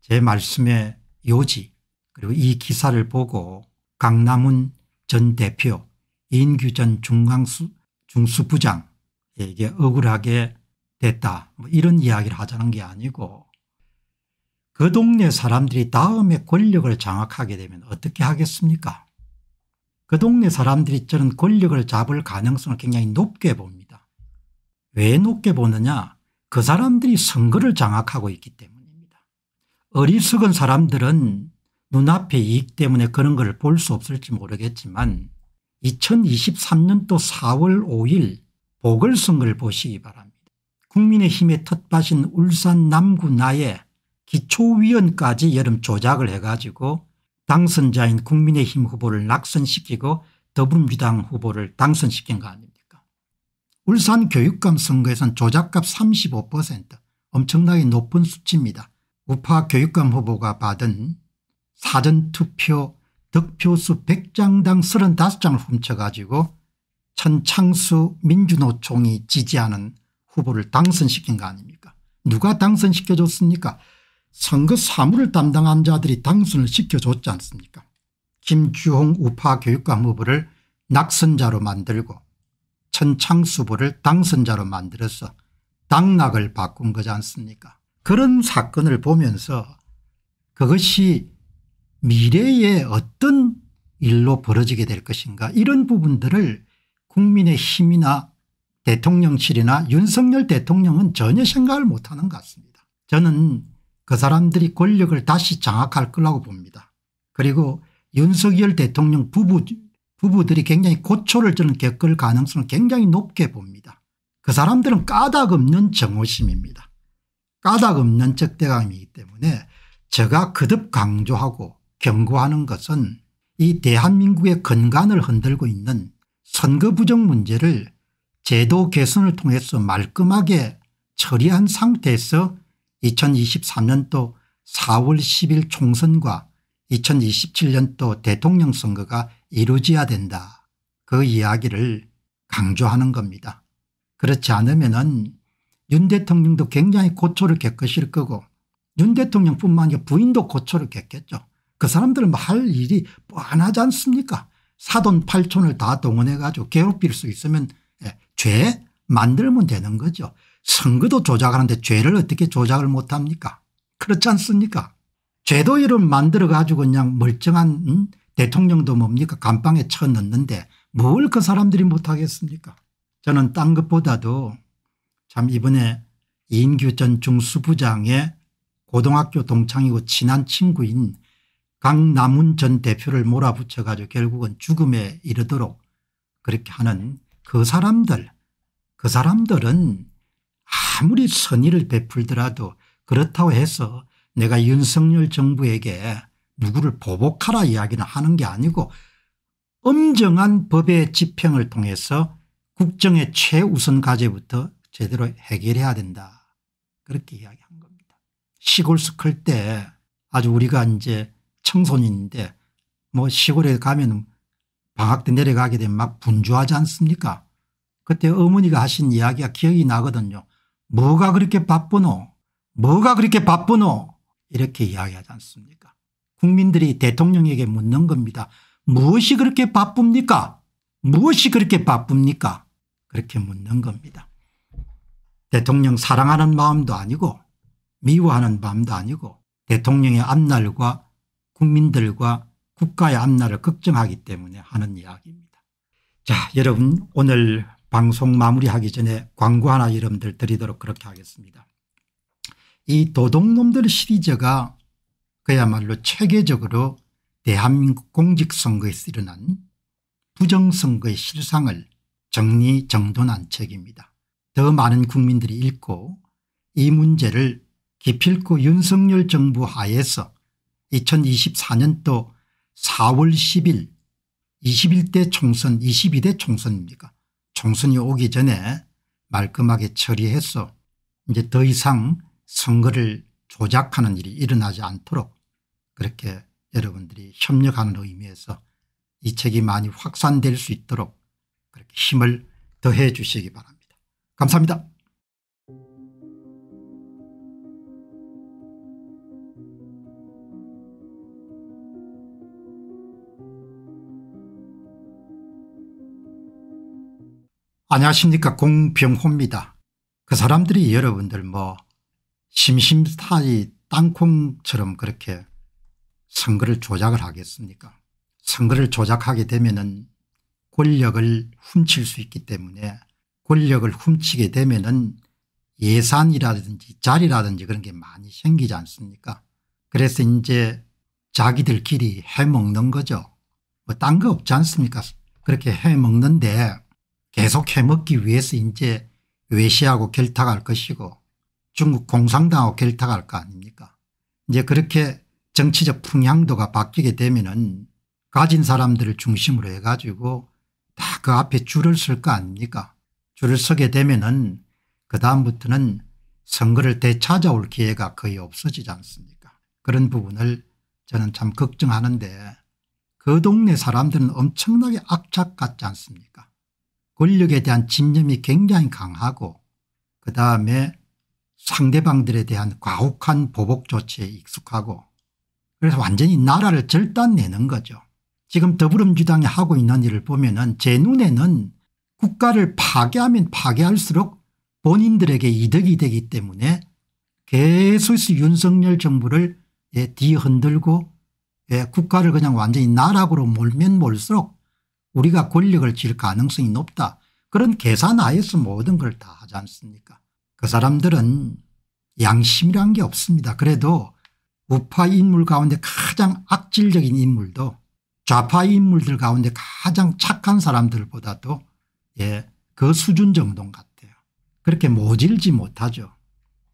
제 말씀의 요지 그리고 이 기사를 보고 강남훈 전 대표 인규 전 중앙수 중수부장에게 억울하게 됐다 뭐 이런 이야기를 하자는 게 아니고 그 동네 사람들이 다음에 권력을 장악하게 되면 어떻게 하겠습니까 그 동네 사람들이 저는 권력을 잡을 가능성을 굉장히 높게 봅니다. 왜 높게 보느냐 그 사람들이 선거를 장악하고 있기 때문입니다. 어리석은 사람들은 눈앞의 이익 때문에 그런 걸 볼 수 없을지 모르겠지만 2023년도 4월 5일 보궐선거를 보시기 바랍니다. 국민의힘의 텃밭인 울산 남구 나에 기초위원까지 여름 조작을 해가지고 당선자인 국민의힘 후보를 낙선시키고 더불어민주당 후보를 당선시킨 거 아닙니까 울산 교육감 선거에선 조작값 35% 엄청나게 높은 수치입니다. 우파 교육감 후보가 받은 사전투표 득표수 100장당 35장을 훔쳐가지고 천창수 민주노총이 지지하는 후보를 당선시킨 거 아닙니까 누가 당선시켜줬습니까 선거 사무를 담당한 자들이 당선을 시켜줬지 않습니까 김주홍 우파 교육감후보를 낙선자로 만들고 천창수보를 당선자로 만들어서 당락을 바꾼 거지 않습니까 그런 사건을 보면서 그것이 미래에 어떤 일로 벌어지게 될 것인가 이런 부분들을 국민의 힘이나 대통령실이나 윤석열 대통령은 전혀 생각을 못하는 것 같습니다. 저는 그 사람들이 권력을 다시 장악할 거라고 봅니다. 그리고 윤석열 대통령 부부, 부부들이 굉장히 고초를 저는 겪을 가능성을 굉장히 높게 봅니다. 그 사람들은 까닭 없는 정호심입니다. 까닭 없는 적대감이기 때문에 제가 거듭 강조하고 경고하는 것은 이 대한민국의 근간을 흔들고 있는 선거 부정 문제를 제도 개선을 통해서 말끔하게 처리한 상태에서 2023년도 4월 10일 총선과 2027년도 대통령 선거가 이루어져야 된다. 그 이야기를 강조하는 겁니다. 그렇지 않으면 은윤 대통령도 굉장히 고초를 겪으실 거고 윤 대통령뿐만 아니라 부인도 고초를 겪겠죠. 그 사람들 말 일이 뻔하지 않습니까 사돈 팔촌을 다 동원해 가지고 괴롭힐 수 있으면 예, 죄 만들면 되는 거죠. 선거도 조작하는데 죄를 어떻게 조작을 못합니까 그렇지 않습니까 죄도 이름 만들어 가지고 그냥 멀쩡한 음? 대통령도 뭡니까 감방에 쳐넣는데 뭘 그 사람들이 못하겠습니까 저는 딴 것보다도 참 이번에 이인규 전 중수부장의 고등학교 동창이고 친한 친구인 강남훈 전 대표를 몰아붙여 가지고 결국은 죽음에 이르도록 그렇게 하는 그 사람들 그 사람들은 아무리 선의를 베풀더라도 그렇다고 해서 내가 윤석열 정부에게 누구를 보복하라 이야기는 하는 게 아니고 엄정한 법의 집행을 통해서 국정의 최우선 과제부터 제대로 해결해야 된다. 그렇게 이야기한 겁니다. 시골스 클때 아주 우리가 이제 청소년인데 뭐 시골에 가면 방학 때 내려가게 되면 막 분주하지 않습니까 그때 어머니가 하신 이야기가 기억이 나거든요. 뭐가 그렇게 바쁘노 뭐가 그렇게 바쁘노 이렇게 이야기하지 않습니까 국민들이 대통령에게 묻는 겁니다. 무엇이 그렇게 바쁩니까 무엇이 그렇게 바쁩니까 그렇게 묻는 겁니다. 대통령 사랑하는 마음도 아니고 미워하는 마음도 아니고 대통령의 앞날과 국민들과 국가의 앞날을 걱정하기 때문에 하는 이야기입니다. 자 여러분 오늘 방송 마무리하기 전에 광고 하나 여러분들 드리도록 그렇게 하겠습니다. 이 도둑놈들 시리즈가 그야말로 체계적으로 대한민국 공직선거에서 일어난 부정선거의 실상을 정리정돈한 책입니다. 더 많은 국민들이 읽고 이 문제를 기필코 윤석열 정부 하에서 2024년도 4월 10일 21대 총선 22대 총선입니까 총선이 오기 전에 말끔하게 처리해서 이제 더 이상 선거를 조작하는 일이 일어나지 않도록 그렇게 여러분들이 협력하는 의미에서 이 책이 많이 확산될 수 있도록 그렇게 힘을 더해 주시기 바랍니다. 감사합니다. 안녕하십니까 공병호입니다. 그 사람들이 여러분들 뭐 심심타이 땅콩처럼 그렇게 선거를 조작을 하겠습니까 선거를 조작하게 되면 은 권력을 훔칠 수 있기 때문에 권력을 훔치게 되면 은 예산이라든지 자리라든지 그런 게 많이 생기지 않습니까 그래서 이제 자기들끼리 해먹는 거죠. 뭐 딴 거 없지 않습니까 그렇게 해먹는데 계속 해먹기 위해서 이제 외시하고 결탁할 것이고 중국 공산당하고 결탁할 거 아닙니까 이제 그렇게 정치적 풍향도가 바뀌게 되면은 가진 사람들을 중심으로 해가지고 다 그 앞에 줄을 설 거 아닙니까 줄을 서게 되면은 그 다음부터는 선거를 되찾아올 기회가 거의 없어지지 않습니까 그런 부분을 저는 참 걱정하는데 그 동네 사람들은 엄청나게 악착같지 않습니까 권력에 대한 집념이 굉장히 강하고 그 다음에 상대방들에 대한 과혹한 보복 조치에 익숙하고 그래서 완전히 나라를 절단내는 거죠. 지금 더불어민주당이 하고 있는 일을 보면 은제 눈에는 국가를 파괴하면 파괴할수록 본인들에게 이득이 되기 때문에 계속해서 윤석열 정부를 예, 뒤흔들고 예, 국가를 그냥 완전히 나락으로 몰면 몰수록 우리가 권력을 질 가능성이 높다 그런 계산 하에서 모든 걸 다 하지 않습니까 그 사람들은 양심이란 게 없습니다. 그래도 우파 인물 가운데 가장 악질적인 인물도 좌파 인물들 가운데 가장 착한 사람들보다도 예, 그 수준 정도인 것 같아요. 그렇게 모질지 못하죠.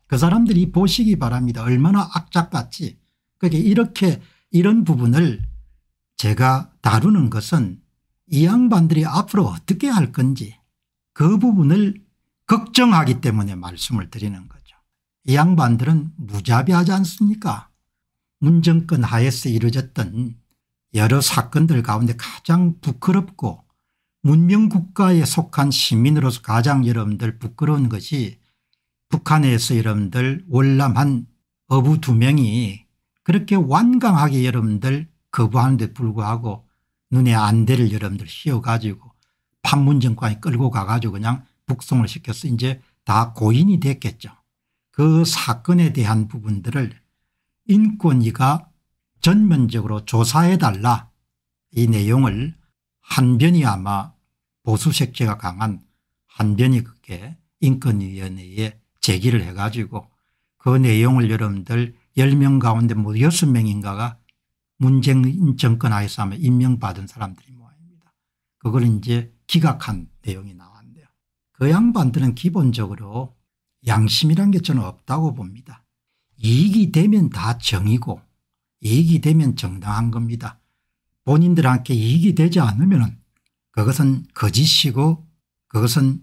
그 사람들이 보시기 바랍니다. 얼마나 악착같이 그게 이렇게 이런 부분을 제가 다루는 것은 이 양반들이 앞으로 어떻게 할 건지 그 부분을 걱정하기 때문에 말씀을 드리는 거죠. 이 양반들은 무자비하지 않습니까 문정권 하에서 이루어졌던 여러 사건들 가운데 가장 부끄럽고 문명국가에 속한 시민으로서 가장 여러분들 부끄러운 것이 북한에서 여러분들 월남한 어부 두 명이 그렇게 완강하게 여러분들 거부하는 데 불구하고 눈에 안대를 여러분들 씌워가지고 판문점까지 끌고 가가지고 그냥 북송을 시켜서 이제 다 고인이 됐겠죠. 그 사건에 대한 부분들을 인권위가 전면적으로 조사해달라 이 내용을 한변이 아마 보수 색채가 강한 한변이 그게 인권위원회에 제기를 해가지고 그 내용을 여러분들 10명 가운데 뭐 6명인가가 문재인 정권 하에서 아마 임명받은 사람들이 모아입니다. 그걸 이제 기각한 내용이 나왔는요그 양반들은 기본적으로 양심이란 게 저는 없다고 봅니다. 이익이 되면 다 정이고 이익이 되면 정당한 겁니다. 본인들한테 이익이 되지 않으면 그것은 거짓이고 그것은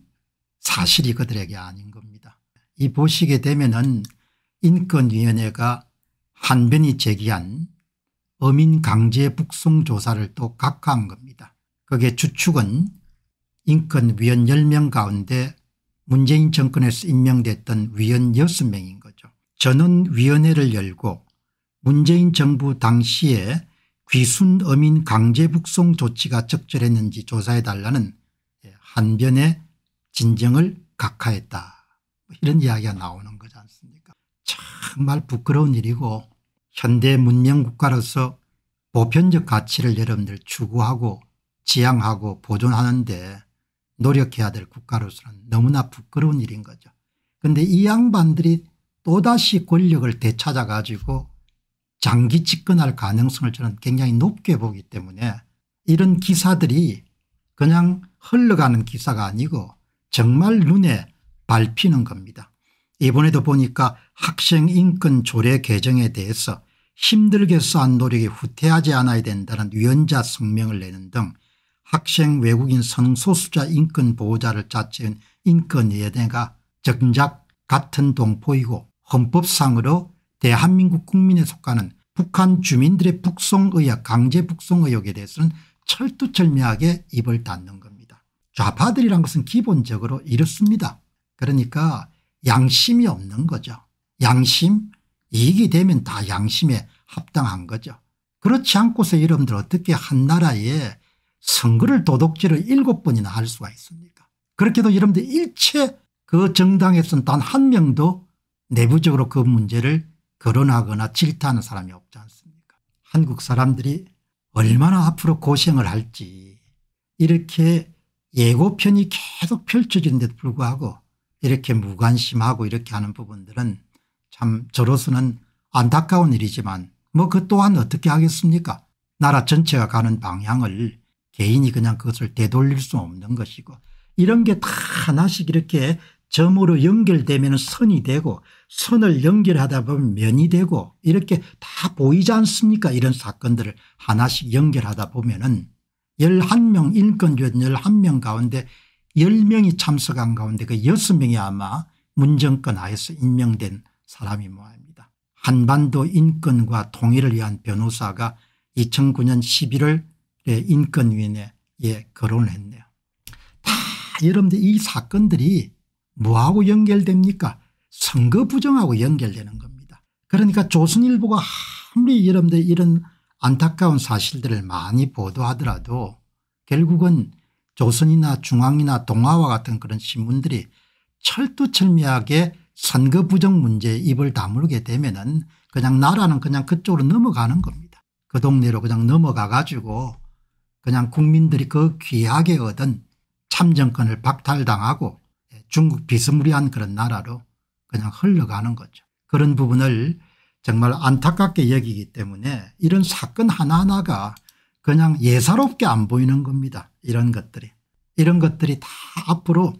사실이 그들에게 아닌 겁니다. 이 보시게 되면 은 인권위원회가 한변이 제기한 어민 강제 북송 조사를 또 각하한 겁니다. 그게 주축은 인권위원 10명 가운데 문재인 정권에서 임명됐던 위원 6명인 거죠. 전원위원회를 열고 문재인 정부 당시에 귀순 어민 강제 북송 조치가 적절했는지 조사해달라는 예, 한변의 진정을 각하했다. 뭐 이런 이야기가 나오는 거지 않습니까 정말 부끄러운 일이고 현대 문명국가로서 보편적 가치를 여러분들 추구하고 지향하고 보존하는데 노력해야 될 국가로서는 너무나 부끄러운 일인 거죠. 그런데 이 양반들이 또다시 권력을 되찾아 가지고 장기 집권할 가능성을 저는 굉장히 높게 보기 때문에 이런 기사들이 그냥 흘러가는 기사가 아니고 정말 눈에 밟히는 겁니다. 이번에도 보니까 학생 인권 조례 개정에 대해서 힘들게 쌓은 노력이 후퇴하지 않아야 된다는 위원자 성명을 내는 등 학생 외국인 성소수자 인권 보호자를 자체한 인권위원회가 정작 같은 동포이고 헌법상으로 대한민국 국민에 속하는 북한 주민들의 북송의학 강제 북송 의혹에 대해서는 철두철미하게 입을 닫는 겁니다. 좌파들이란 것은 기본적으로 이렇습니다. 그러니까 양심이 없는 거죠. 양심 이익이 되면 다 양심에 합당한 거죠. 그렇지 않고서 여러분들 어떻게 한 나라에 선거를 도덕질을 일곱 번이나 할 수가 있습니까 그렇게도 여러분들 일체 그 정당에서는 단 한 명도 내부적으로 그 문제를 거론하거나 질타하는 사람이 없지 않습니까 한국 사람들이 얼마나 앞으로 고생을 할지 이렇게 예고편이 계속 펼쳐지는데도 불구하고 이렇게 무관심하고 이렇게 하는 부분들은 참 저로서는 안타까운 일이지만 뭐 그 또한 어떻게 하겠습니까 나라 전체가 가는 방향을 개인이 그냥 그것을 되돌릴 수 없는 것이고 이런 게 다 하나씩 이렇게 점으로 연결되면 선이 되고 선을 연결하다 보면 면이 되고 이렇게 다 보이지 않습니까 이런 사건들을 하나씩 연결하다 보면 은 11명 인권주원 11명 가운데 10명이 참석한 가운데 그 6명이 아마 문정권 하에서 임명된 사람이 모아입니다. 한반도 인권과 통일을 위한 변호사가 2009년 11월에 인권위원회에 거론을 했네요. 다 여러분들 이 사건들이 뭐하고 연결됩니까 선거 부정하고 연결되는 겁니다. 그러니까 조선일보가 아무리 여러분들 이런 안타까운 사실들을 많이 보도하더라도 결국은 조선이나 중앙이나 동아와 같은 그런 신문들이 철두철미하게 선거 부정 문제에 입을 다물게 되면 은 그냥 나라는 그냥 그쪽으로 넘어가는 겁니다. 그 동네로 그냥 넘어가 가지고 그냥 국민들이 그 귀하게 얻은 참정권을 박탈당하고 중국 비스무리한 그런 나라로 그냥 흘러가는 거죠. 그런 부분을 정말 안타깝게 여기기 때문에 이런 사건 하나하나가 그냥 예사롭게 안 보이는 겁니다. 이런 것들이 이런 것들이 다 앞으로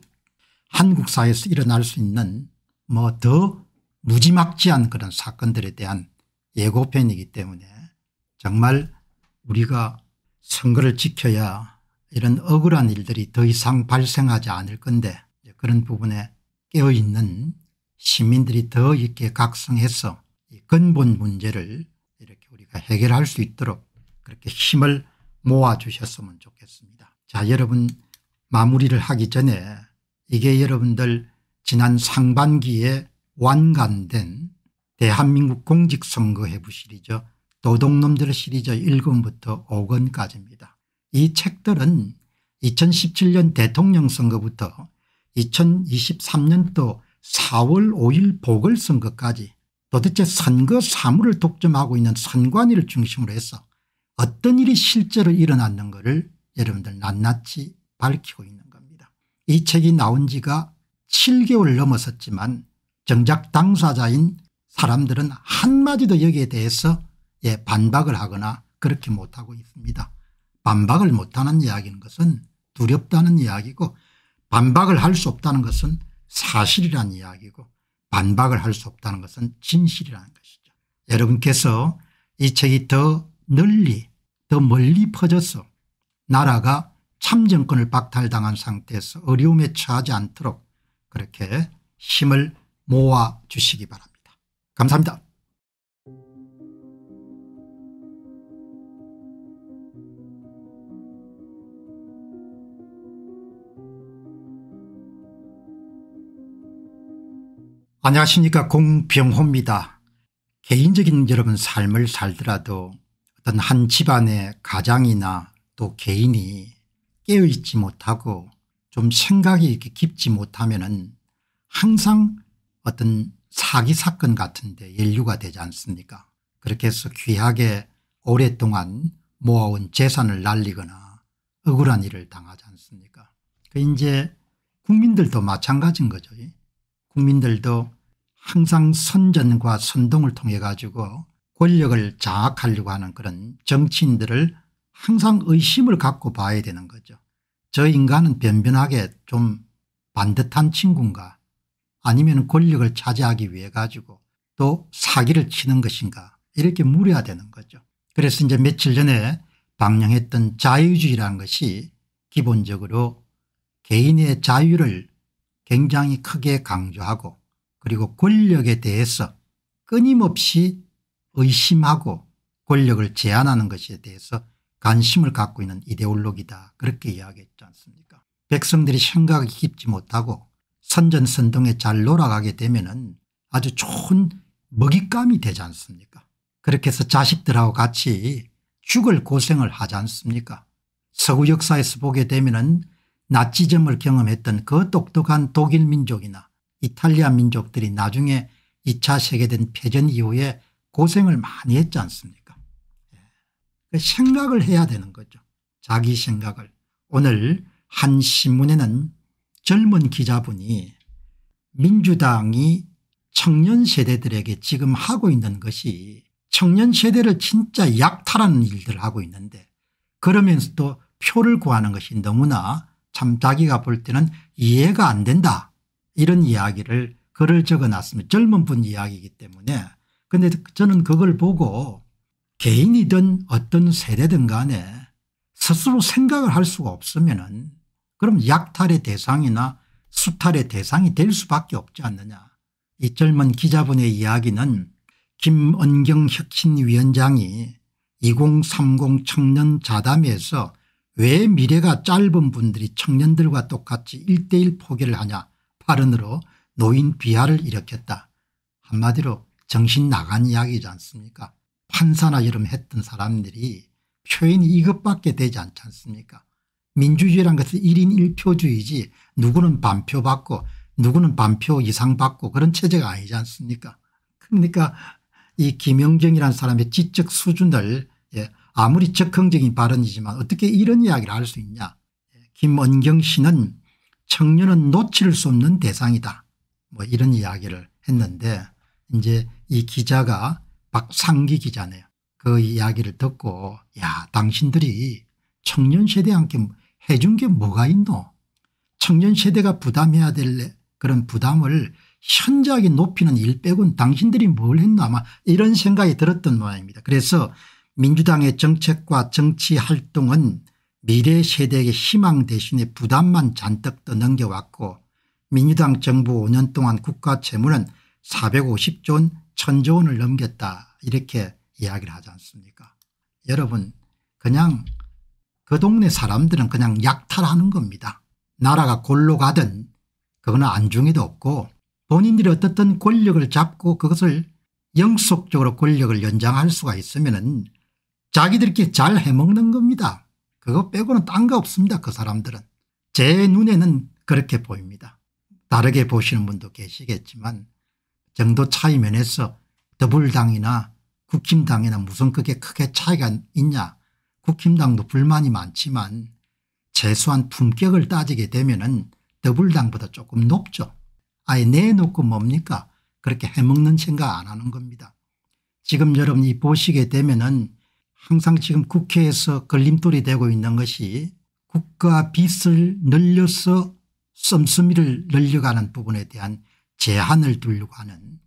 한국 사회에서 일어날 수 있는 뭐 더 무지막지한 그런 사건들에 대한 예고편이기 때문에 정말 우리가 선거를 지켜야 이런 억울한 일들이 더 이상 발생하지 않을 건데 그런 부분에 깨어있는 시민들이 더 이렇게 각성해서 이 근본 문제를 이렇게 우리가 해결할 수 있도록 그렇게 힘을 모아주셨으면 좋겠습니다. 자 여러분 마무리를 하기 전에 이게 여러분들 지난 상반기에 완간된 대한민국 공직선거해부 시리죠 도둑놈들 시리즈 1권부터 5권까지입니다. 이 책들은 2017년 대통령 선거부터 2023년도 4월 5일 보궐선거까지 도대체 선거 사무를 독점하고 있는 선관위를 중심으로 해서 어떤 일이 실제로 일어났는가를 여러분들 낱낱이 밝히고 있는 겁니다. 이 책이 나온 지가 7개월 넘었었지만 정작 당사자인 사람들은 한마디도 여기에 대해서 예, 반박을 하거나 그렇게 못하고 있습니다. 반박을 못하는 이야기는 것은 두렵다는 이야기고 반박을 할 수 없다는 것은 사실이란 이야기고 반박을 할 수 없다는 것은 진실이라는 것이죠. 여러분께서 이 책이 더 널리 더 멀리 퍼져서 나라가 참정권을 박탈당한 상태에서 어려움에 처하지 않도록 그렇게 힘을 모아 주시기 바랍니다. 감사합니다. 안녕하십니까 공병호입니다. 개인적인 여러분 삶을 살더라도 어떤 한 집안의 가장이나 또 개인이 깨어있지 못하고 좀 생각이 이렇게 깊지 못하면은 항상 어떤 사기 사건 같은데 연류가 되지 않습니까? 그렇게 해서 귀하게 오랫동안 모아온 재산을 날리거나 억울한 일을 당하지 않습니까? 그 이제 국민들도 마찬가지인 거죠. 국민들도 항상 선전과 선동을 통해 가지고 권력을 장악하려고 하는 그런 정치인들을 항상 의심을 갖고 봐야 되는 거죠. 저 인간은 변변하게 좀 반듯한 친구인가 아니면 권력을 차지하기 위해 가지고 또 사기를 치는 것인가 이렇게 물어야 되는 거죠. 그래서 이제 며칠 전에 방영했던 자유주의라는 것이 기본적으로 개인의 자유를 굉장히 크게 강조하고 그리고 권력에 대해서 끊임없이 의심하고 권력을 제한하는 것에 대해서 관심을 갖고 있는 이데올로기다 그렇게 이야기했지 않습니까 백성들이 생각이 깊지 못하고 선전선동에 잘 놀아가게 되면 은 아주 좋은 먹잇감이 되지 않습니까 그렇게 해서 자식들하고 같이 죽을 고생을 하지 않습니까 서구 역사에서 보게 되면 은 나치즘을 경험했던 그 똑똑한 독일 민족이나 이탈리아 민족들이 나중에 2차 세계대전 패전 이후에 고생을 많이 했지 않습니까 그 생각을 해야 되는 거죠. 자기 생각을. 오늘 한 신문에는 젊은 기자분이 민주당이 청년 세대들에게 지금 하고 있는 것이 청년 세대를 진짜 약탈하는 일들을 하고 있는데 그러면서도 표를 구하는 것이 너무나 참 자기가 볼 때는 이해가 안 된다 이런 이야기를 글을 적어놨습니다. 젊은 분 이야기이기 때문에 근데 저는 그걸 보고 개인이든 어떤 세대든 간에 스스로 생각을 할 수가 없으면 은 그럼 약탈의 대상이나 수탈의 대상이 될 수밖에 없지 않느냐. 이 젊은 기자분의 이야기는 김은경 혁신위원장이 2030 청년 자담에서 회왜 미래가 짧은 분들이 청년들과 똑같이 1대1 포기를 하냐 발언으로 노인 비하를 일으켰다. 한마디로 정신 나간 이야기지 않습니까 판사나 이름 했던 사람들이 표현이 이것밖에 되지 않지 않습니까 민주주의란 것은 1인 1표주의지 누구는 반표 받고 누구는 반표 이상 받고 그런 체제가 아니지 않습니까 그러니까 이 김영정이라는 사람의 지적 수준을 예, 아무리 적흥적인 발언이지만 어떻게 이런 이야기를 할 수 있냐 예, 김원경 씨는 청년은 놓칠 수 없는 대상이다 뭐 이런 이야기를 했는데 이제 이 기자가 박상기 기자네요. 그 이야기를 듣고 야 당신들이 청년 세대한테 해준 게 뭐가 있노 청년 세대가 부담해야 될 그런 부담을 현저하게 높이는 일 빼곤 당신들이 뭘 했나 아마 이런 생각이 들었던 모양입니다. 그래서 민주당의 정책과 정치활동은 미래 세대에게 희망 대신에 부담만 잔뜩 떠넘겨왔고 민주당 정부 5년 동안 국가 재물은 450조 원 천조 원을 넘겼다 이렇게 이야기를 하지 않습니까 여러분 그냥 그 동네 사람들은 그냥 약탈하는 겁니다. 나라가 골로 가든 그거는 안중에도 없고 본인들이 어떻든 권력을 잡고 그것을 영속적으로 권력을 연장할 수가 있으면 은 자기들끼리 잘 해먹는 겁니다. 그거 빼고는 딴 거 없습니다. 그 사람들은. 제 눈에는 그렇게 보입니다. 다르게 보시는 분도 계시겠지만 정도 차이 면에서 더불당이나 국힘당이나 무슨 그게 크게 차이가 있냐 국힘당도 불만이 많지만 최소한 품격을 따지게 되면 은 더불당보다 조금 높죠. 아예 내놓고 뭡니까 그렇게 해먹는 생각 안 하는 겁니다. 지금 여러분이 보시게 되면 은 항상 지금 국회에서 걸림돌이 되고 있는 것이 국가 빚을 늘려서 씀씀이를 늘려가는 부분에 대한 제한을 두려고 하는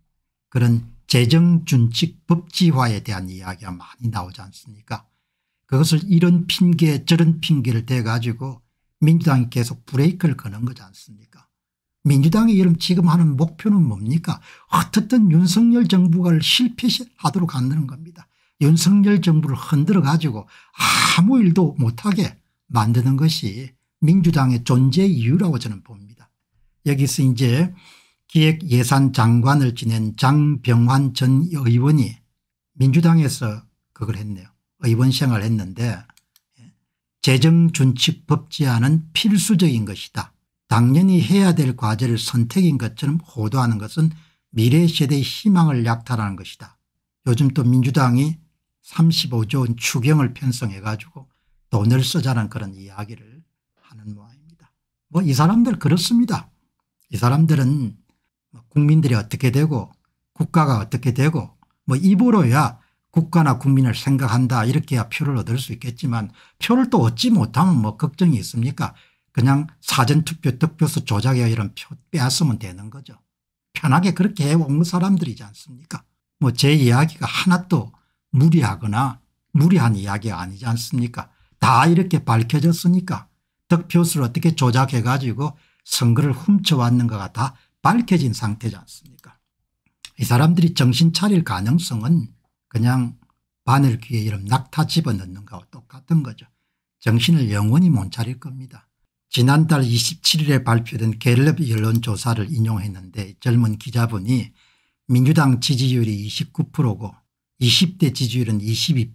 그런 재정준칙 법지화에 대한 이야기가 많이 나오지 않습니까 그것을 이런 핑계 저런 핑계를 대가지고 민주당이 계속 브레이크를 거는 거지 않습니까 민주당이 이런 지금 하는 목표는 뭡니까 어떻든 윤석열 정부가 실패하도록 한다는 겁니다. 윤석열 정부를 흔들어 가지고 아무 일도 못하게 만드는 것이 민주당의 존재 이유라고 저는 봅니다. 여기서 이제 기획예산장관을 지낸 장병환 전 의원이 민주당에서 그걸 했네요. 의원 생활을 했는데 예, 재정준칙법 제안은 필수적인 것이다. 당연히 해야 될 과제를 선택인 것처럼 호도하는 것은 미래 세대의 희망을 약탈하는 것이다. 요즘 또 민주당이 35조 원 추경을 편성해 가지고 돈을 쓰자는 그런 이야기를 하는 모양입니다. 뭐 이 사람들 그렇습니다. 이 사람들은 뭐 국민들이 어떻게 되고 국가가 어떻게 되고 뭐 입으로야 국가나 국민을 생각한다 이렇게야 표를 얻을 수 있겠지만 표를 또 얻지 못하면 뭐 걱정이 있습니까 그냥 사전투표 득표수 조작이 이런 표 빼앗으면 되는 거죠. 편하게 그렇게 해온 사람들이지 않습니까 뭐 제 이야기가 하나도 무리하거나 무리한 이야기가 아니지 않습니까 다 이렇게 밝혀졌으니까 득표수를 어떻게 조작해 가지고 선거를 훔쳐왔는가가 다 밝혀진 상태지 않습니까 이 사람들이 정신 차릴 가능성은 그냥 바늘 귀에 이런 낙타 집어넣는 거와 똑같은 거죠. 정신을 영원히 못 차릴 겁니다. 지난달 27일에 발표된 갤럽 여론조사를 인용했는데 젊은 기자분이 민주당 지지율이 29%고 20대 지지율은 22%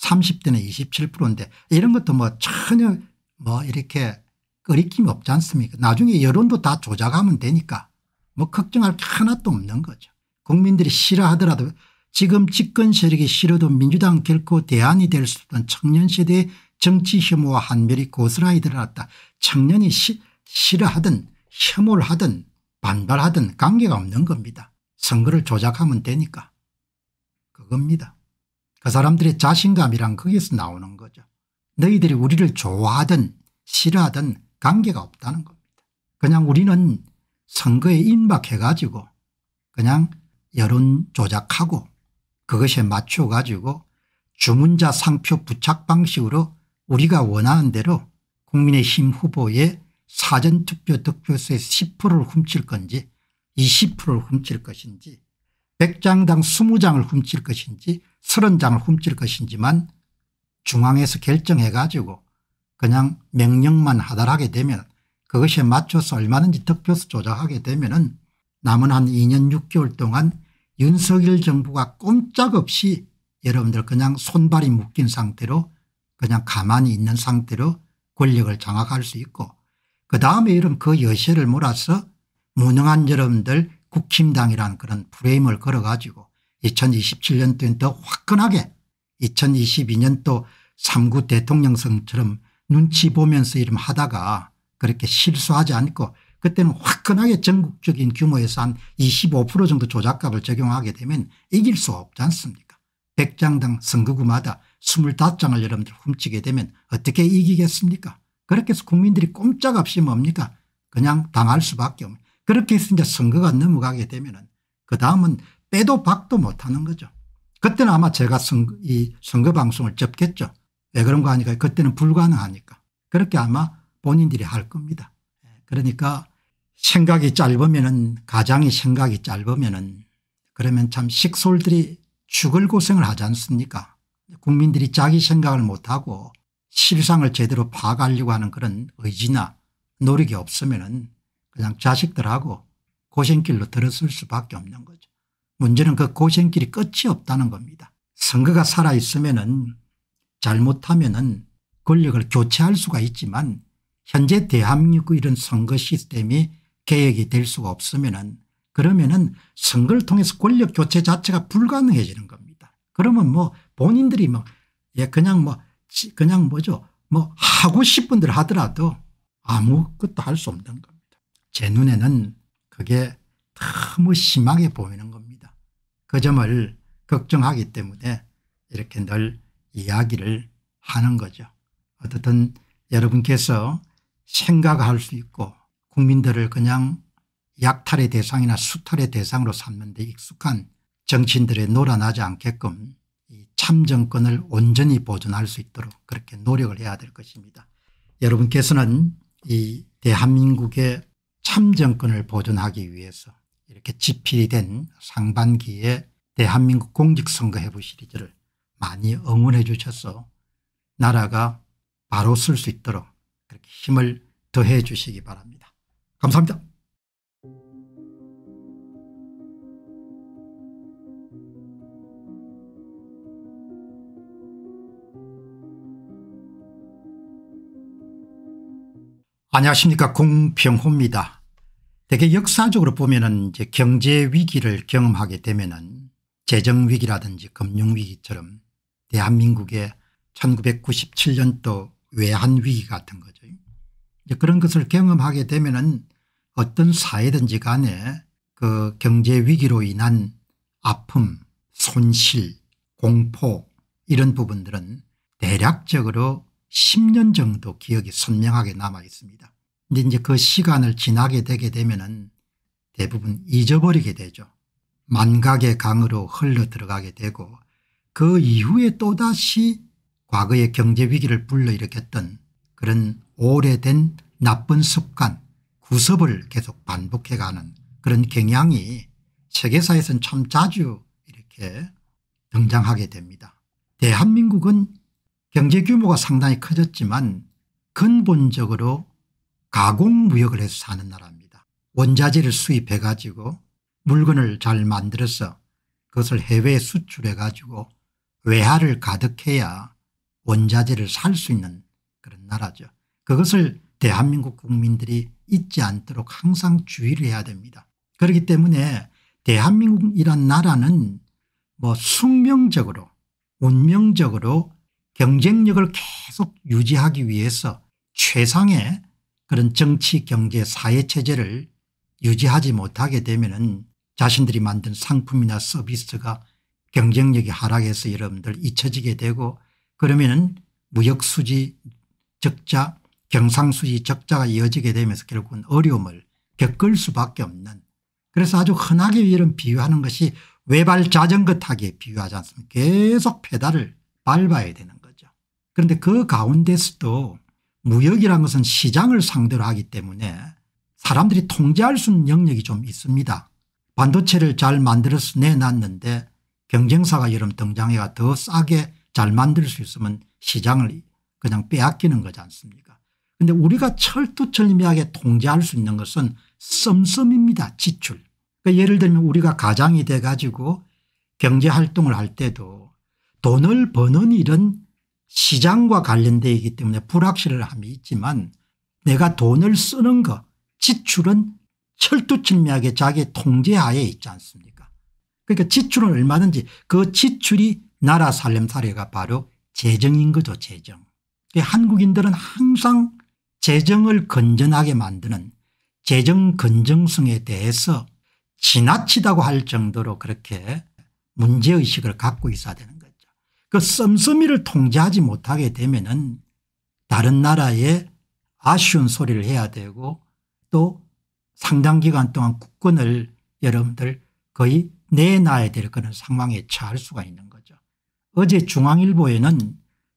30대는 27%인데 이런 것도 뭐 전혀 뭐 이렇게 끄리킴이 없지 않습니까 나중에 여론도 다 조작하면 되니까 뭐 걱정할 게 하나도 없는 거죠. 국민들이 싫어하더라도 지금 집권 세력이 싫어도 민주당 결코 대안이 될 수 없던 청년 세대의 정치 혐오와 한멸이 고스란히 드러났다. 청년이 시, 싫어하든 혐오를 하든 반발하든 관계가 없는 겁니다. 선거를 조작하면 되니까. 그겁니다. 그 사람들의 자신감이란 거기서 나오는 거죠. 너희들이 우리를 좋아하든 싫어하든 관계가 없다는 겁니다. 그냥 우리는 선거에 임박해가지고 그냥 여론 조작하고 그것에 맞춰가지고 주문자 상표 부착 방식으로 우리가 원하는 대로 국민의힘 후보의 사전투표 득표수의 10%를 훔칠 건지 20%를 훔칠 것인지 100장당 20장을 훔칠 것인지 30장을 훔칠 것인지만 중앙에서 결정해 가지고 그냥 명령만 하달하게 되면 그것에 맞춰서 얼마든지 득표수 조작하게 되면 은 남은 한 2년 6개월 동안 윤석열 정부가 꼼짝없이 여러분들 그냥 손발이 묶인 상태로 그냥 가만히 있는 상태로 권력을 장악할 수 있고 그다음에 이러그 여세를 몰아서 무능한 여러분들 국힘당이라는 그런 프레임을 걸어가지고 2027년도엔 더 화끈하게 2022년도 3구 대통령 선처럼 눈치 보면서 이름 하다가 그렇게 실수하지 않고 그때는 화끈하게 전국적인 규모에서 한 25% 정도 조작값을 적용하게 되면 이길 수 없지 않습니까 100장당 선거구마다 25장을 여러분들 훔치게 되면 어떻게 이기겠습니까 그렇게 해서 국민들이 꼼짝없이 뭡니까 그냥 당할 수밖에 없는 그렇게 해서 이제 선거가 넘어가게 되면 은그 다음은 빼도 박도 못하는 거죠 그때는 아마 제가 선거, 이 선거 방송을 접겠죠 왜 그런 거 하니까 그때는 불가능하니까 그렇게 아마 본인들이 할 겁니다. 그러니까 생각이 짧으면은 가장이 생각이 짧으면은 그러면 참 식솔들이 죽을 고생을 하지 않습니까 국민들이 자기 생각을 못하고 실상을 제대로 파악하려고 하는 그런 의지나 노력이 없으면은 그냥 자식들하고 고생길로 들었을 수밖에 없는 거죠. 문제는 그 고생길이 끝이 없다는 겁니다. 선거가 살아있으면은 잘못하면은 권력을 교체할 수가 있지만 현재 대한민국 이런 선거 시스템이 개혁이 될 수가 없으면은 그러면은 선거를 통해서 권력 교체 자체가 불가능해지는 겁니다. 그러면 뭐 본인들이 뭐 예, 그냥 뭐 그냥 뭐죠 뭐 하고 싶은 대로 하더라도 아무것도 할 수 없는 겁니다. 제 눈에는 그게 너무 심하게 보이는 겁니다. 그 점을 걱정하기 때문에 이렇게 늘 이야기를 하는 거죠. 어쨌든 여러분께서 생각할 수 있고 국민들을 그냥 약탈의 대상이나 수탈의 대상으로 삼는 데 익숙한 정치인들의 놀아나지 않게끔 이 참정권을 온전히 보존할 수 있도록 그렇게 노력을 해야 될 것입니다. 여러분께서는 이 대한민국의 참정권을 보존하기 위해서 이렇게 집필이 된 상반기에 대한민국 공직선거해부 시리즈를 많이 응원해 주셔서 나라가 바로 쓸 수 있도록 힘을 더해 주시기 바랍니다. 감사합니다. 안녕하십니까 공병호입니다. 대개 역사적으로 보면은 경제 위기를 경험하게 되면은 재정 위기라든지 금융 위기처럼 대한민국의 1997년도 외환 위기 같은 거죠. 그런 것을 경험하게 되면은 어떤 사회든지 간에 그 경제 위기로 인한 아픔, 손실, 공포 이런 부분들은 대략적으로 10년 정도 기억이 선명하게 남아 있습니다. 근데 이제 그 시간을 지나게 되게 되면은 대부분 잊어버리게 되죠. 만각의 강으로 흘러 들어가게 되고 그 이후에 또다시 과거의 경제 위기를 불러일으켰던 그런 오래된 나쁜 습관 구습을 계속 반복해가는 그런 경향이 세계사에서는 참 자주 이렇게 등장하게 됩니다. 대한민국은 경제 규모가 상당히 커졌지만 근본적으로 가공무역을 해서 사는 나라입니다. 원자재를 수입해 가지고 물건을 잘 만들어서 그것을 해외에 수출해 가지고 외화를 가득해야 원자재를 살 수 있는 그런 나라죠. 그것을 대한민국 국민들이 잊지 않도록 항상 주의를 해야 됩니다. 그렇기 때문에 대한민국이란 나라는 뭐 숙명적으로 운명적으로 경쟁력을 계속 유지하기 위해서 최상의 그런 정치 경제 사회체제를 유지하지 못하게 되면 은 자신들이 만든 상품이나 서비스가 경쟁력이 하락해서 여러분들 잊혀지게 되고 그러면 무역수지 적자 경상수지 적자가 이어지게 되면서 결국은 어려움을 겪을 수밖에 없는 그래서 아주 흔하게 이런 비유하는 것이 외발 자전거 타기에 비유하지 않습니까 계속 페달을 밟아야 되는 거죠. 그런데 그 가운데서도 무역이란 것은 시장을 상대로 하기 때문에 사람들이 통제할 수 있는 영역이 좀 있습니다. 반도체를 잘 만들어서 내놨는데 경쟁사가 여름 등장해가 더 싸게 잘 만들 수 있으면 시장을 그냥 빼앗기는 거지 않습니까 그런데 우리가 철두철미하게 통제할 수 있는 것은 썸썸입니다 지출 그러니까 예를 들면 우리가 가장이 돼 가지고 경제활동을 할 때도 돈을 버는 일은 시장과 관련되어 있기 때문에 불확실함이 있지만 내가 돈을 쓰는 것 지출은 철두철미하게 자기 통제하에 있지 않습니까 그러니까 지출은 얼마든지 그 지출이 나라 살림 사례가 바로 재정인 거죠 재정. 한국인들은 항상 재정을 건전하게 만드는 재정 건전성에 대해서 지나치다고 할 정도로 그렇게 문제의식을 갖고 있어야 되는 거죠. 그 썸썸이를 통제하지 못하게 되면 은 다른 나라에 아쉬운 소리를 해야 되고 또 상당 기간 동안 국권을 여러분들 거의 내놔야 될 그런 상황에 처할 수가 있는 거죠. 어제 중앙일보에는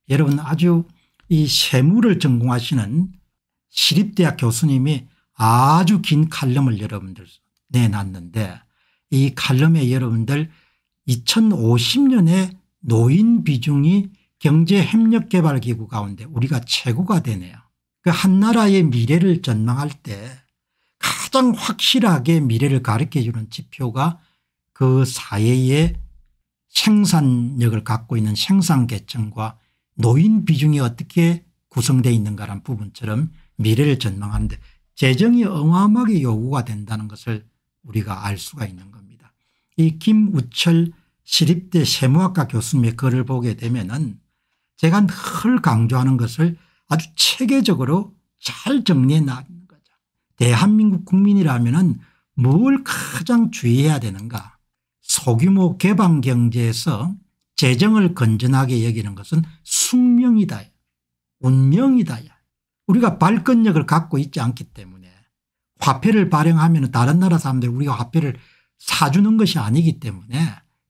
여러분 아주 이 세무를 전공하시는 시립대학 교수님이 아주 긴 칼럼을 여러분들 내놨는데 이 칼럼에 여러분들 2050년에 노인 비중이 경제협력개발기구 가운데 우리가 최고가 되네요. 그 한 나라의 미래를 전망할 때 가장 확실하게 미래를 가르쳐주는 지표가 그 사회의 생산력을 갖고 있는 생산계층과 노인 비중이 어떻게 구성되어 있는가라는 부분처럼 미래를 전망하는데 재정이 어마어마하게 요구가 된다는 것을 우리가 알 수가 있는 겁니다. 이 김우철 시립대 세무학과 교수님의 글을 보게 되면 은 제가 늘 강조하는 것을 아주 체계적으로 잘 정리해 나가는 거죠. 대한민국 국민이라면 은뭘 가장 주의해야 되는가 소규모 개방 경제에서 재정을 건전하게 여기는 것은 숙명이다. 운명이다. 우리가 발권력을 갖고 있지 않기 때문에 화폐를 발행하면 다른 나라 사람들 우리가 화폐를 사주는 것이 아니기 때문에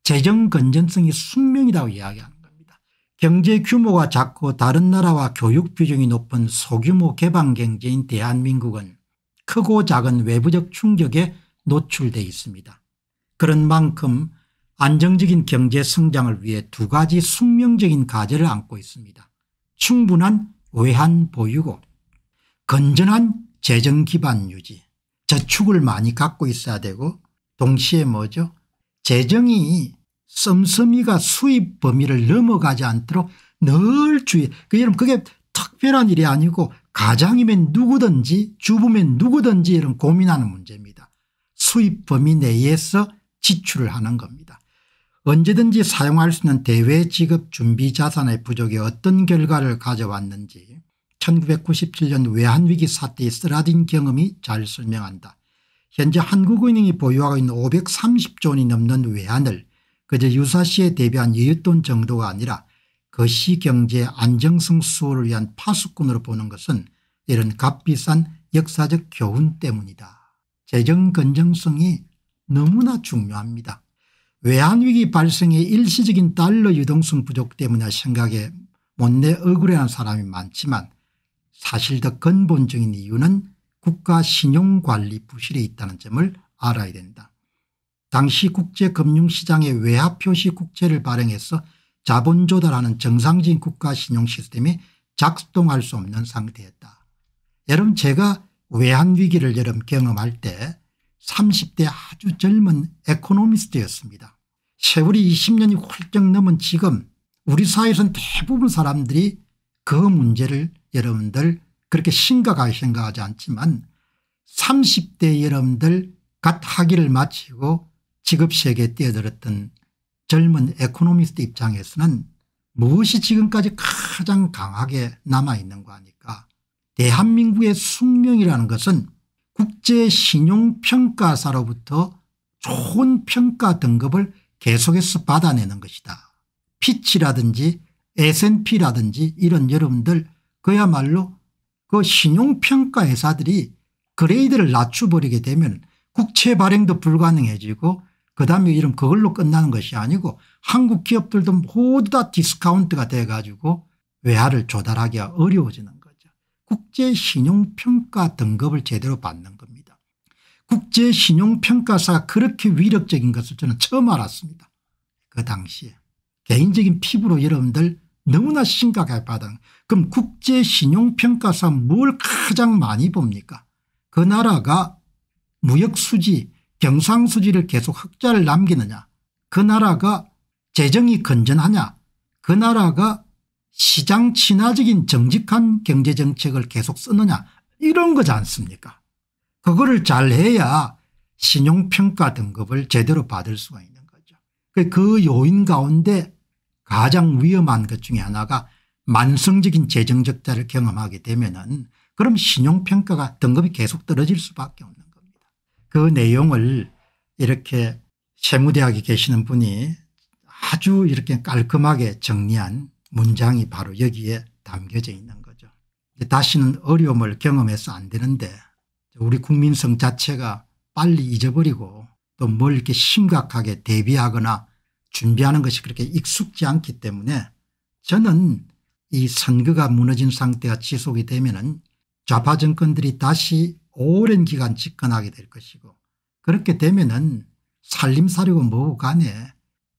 재정 건전성이 숙명이라고 이야기하는 겁니다. 경제 규모가 작고 다른 나라와 교육 비중이 높은 소규모 개방 경제인 대한민국은 크고 작은 외부적 충격에 노출돼 있습니다. 그런 만큼 안정적인 경제 성장을 위해 두 가지 숙명적인 과제를 안고 있습니다. 충분한 외환 보유고 건전한 재정 기반 유지 저축을 많이 갖고 있어야 되고 동시에 뭐죠 재정이 썸썸이가 수입 범위를 넘어가지 않도록 늘 주의 그 여러분 그게 특별한 일이 아니고 가장이면 누구든지 주부면 누구든지 이런 고민하는 문제입니다. 수입 범위 내에서 지출을 하는 겁니다. 언제든지 사용할 수 있는 대외 지급 준비 자산의 부족이 어떤 결과를 가져왔는지 1997년 외환위기 사태의 쓰라린 경험이 잘 설명한다. 현재 한국은행이 보유하고 있는 530조 원이 넘는 외환을 그저 유사시에 대비한 여윳돈 정도가 아니라 거시경제 안정성 수호를 위한 파수꾼으로 보는 것은 이런 값비싼 역사적 교훈 때문이다. 재정 건정성이 너무나 중요합니다. 외환위기 발생의 일시적인 달러 유동성 부족 때문에 생각에 못내 억울해하는 사람이 많지만 사실 더 근본적인 이유는 국가 신용관리 부실에 있다는 점을 알아야 된다. 당시 국제금융시장에 외화표시 국채를 발행해서 자본 조달하는 정상적인 국가 신용시스템이 작동할 수 없는 상태였다. 여러분 제가 외환위기를 여러분 경험할 때 30대 아주 젊은 에코노미스트였습니다. 세월이 20년이 훌쩍 넘은 지금 우리 사회에선 대부분 사람들이 그 문제를 여러분들 그렇게 심각하게 생각하지 않지만 30대 여러분들 갓 학위를 마치고 직업세계에 뛰어들었던 젊은 에코노미스트 입장에서는 무엇이 지금까지 가장 강하게 남아있는 거 아닐까 대한민국의 숙명이라는 것은 국제신용평가사로부터 좋은 평가 등급을 계속해서 받아내는 것이다. 피치라든지 S&P라든지 이런 여러분들 그야말로 그 신용평가 회사들이 그레이드를 낮춰버리게 되면 국채 발행도 불가능해지고 그다음에 이런 그걸로 끝나는 것이 아니고 한국 기업들도 모두 다 디스카운트가 돼가지고 외화를 조달하기가 어려워지는 국제신용평가 등급을 제대로 받는 겁니다. 국제신용평가사 그렇게 위력적인 것을 저는 처음 알았습니다. 그 당시에 개인적인 피부로 여러분들 너무나 심각하게 받은 그럼 국제신용평가사 뭘 가장 많이 봅니까 그 나라가 무역수지 경상수지를 계속 흑자를 남기느냐 그 나라가 재정이 건전하냐 그 나라가 시장 친화적인 정직한 경제정책을 계속 쓰느냐 이런 거지 않습니까 그거를 잘해야 신용평가 등급을 제대로 받을 수가 있는 거죠. 그, 그 요인 가운데 가장 위험한 것 중에 하나가 만성적인 재정적자를 경험하게 되면 은 그럼 신용평가가 등급이 계속 떨어질 수밖에 없는 겁니다. 그 내용을 이렇게 세무대학에 계시는 분이 아주 이렇게 깔끔하게 정리한 문장이 바로 여기에 담겨져 있는 거죠. 다시는 어려움을 경험해서 안 되는데 우리 국민성 자체가 빨리 잊어버리고 또 뭘 이렇게 심각하게 대비하거나 준비하는 것이 그렇게 익숙지 않기 때문에 저는 이 선거가 무너진 상태가 지속이 되면 은 좌파 정권들이 다시 오랜 기간 집권하게 될 것이고 그렇게 되면 은 살림살이고 뭐고 간에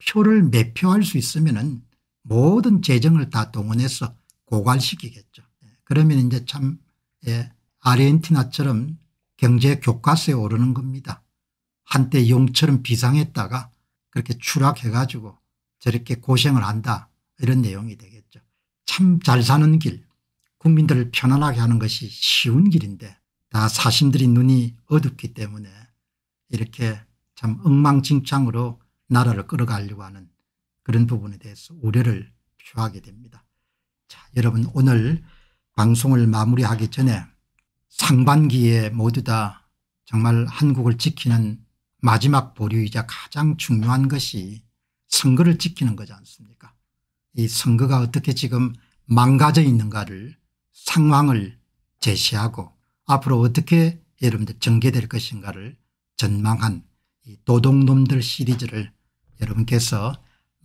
표를 매표할 수 있으면 은 모든 재정을 다 동원해서 고갈시키겠죠. 예, 그러면 이제 참 예, 아르헨티나처럼 경제 교과서에 오르는 겁니다. 한때 용처럼 비상했다가 그렇게 추락해 가지고 저렇게 고생을 한다 이런 내용이 되겠죠. 참 잘 사는 길 국민들을 편안하게 하는 것이 쉬운 길인데 다 사심들이 눈이 어둡기 때문에 이렇게 참 엉망진창으로 나라를 끌어가려고 하는 그런 부분에 대해서 우려를 표하게 됩니다. 자, 여러분 오늘 방송을 마무리하기 전에 상반기에 모두 다 정말 한국을 지키는 마지막 보류이자 가장 중요한 것이 선거를 지키는 거지 않습니까 이 선거가 어떻게 지금 망가져 있는가를 상황을 제시하고 앞으로 어떻게 여러분들 전개될 것인가를 전망한 이 도둑놈들 시리즈를 여러분께서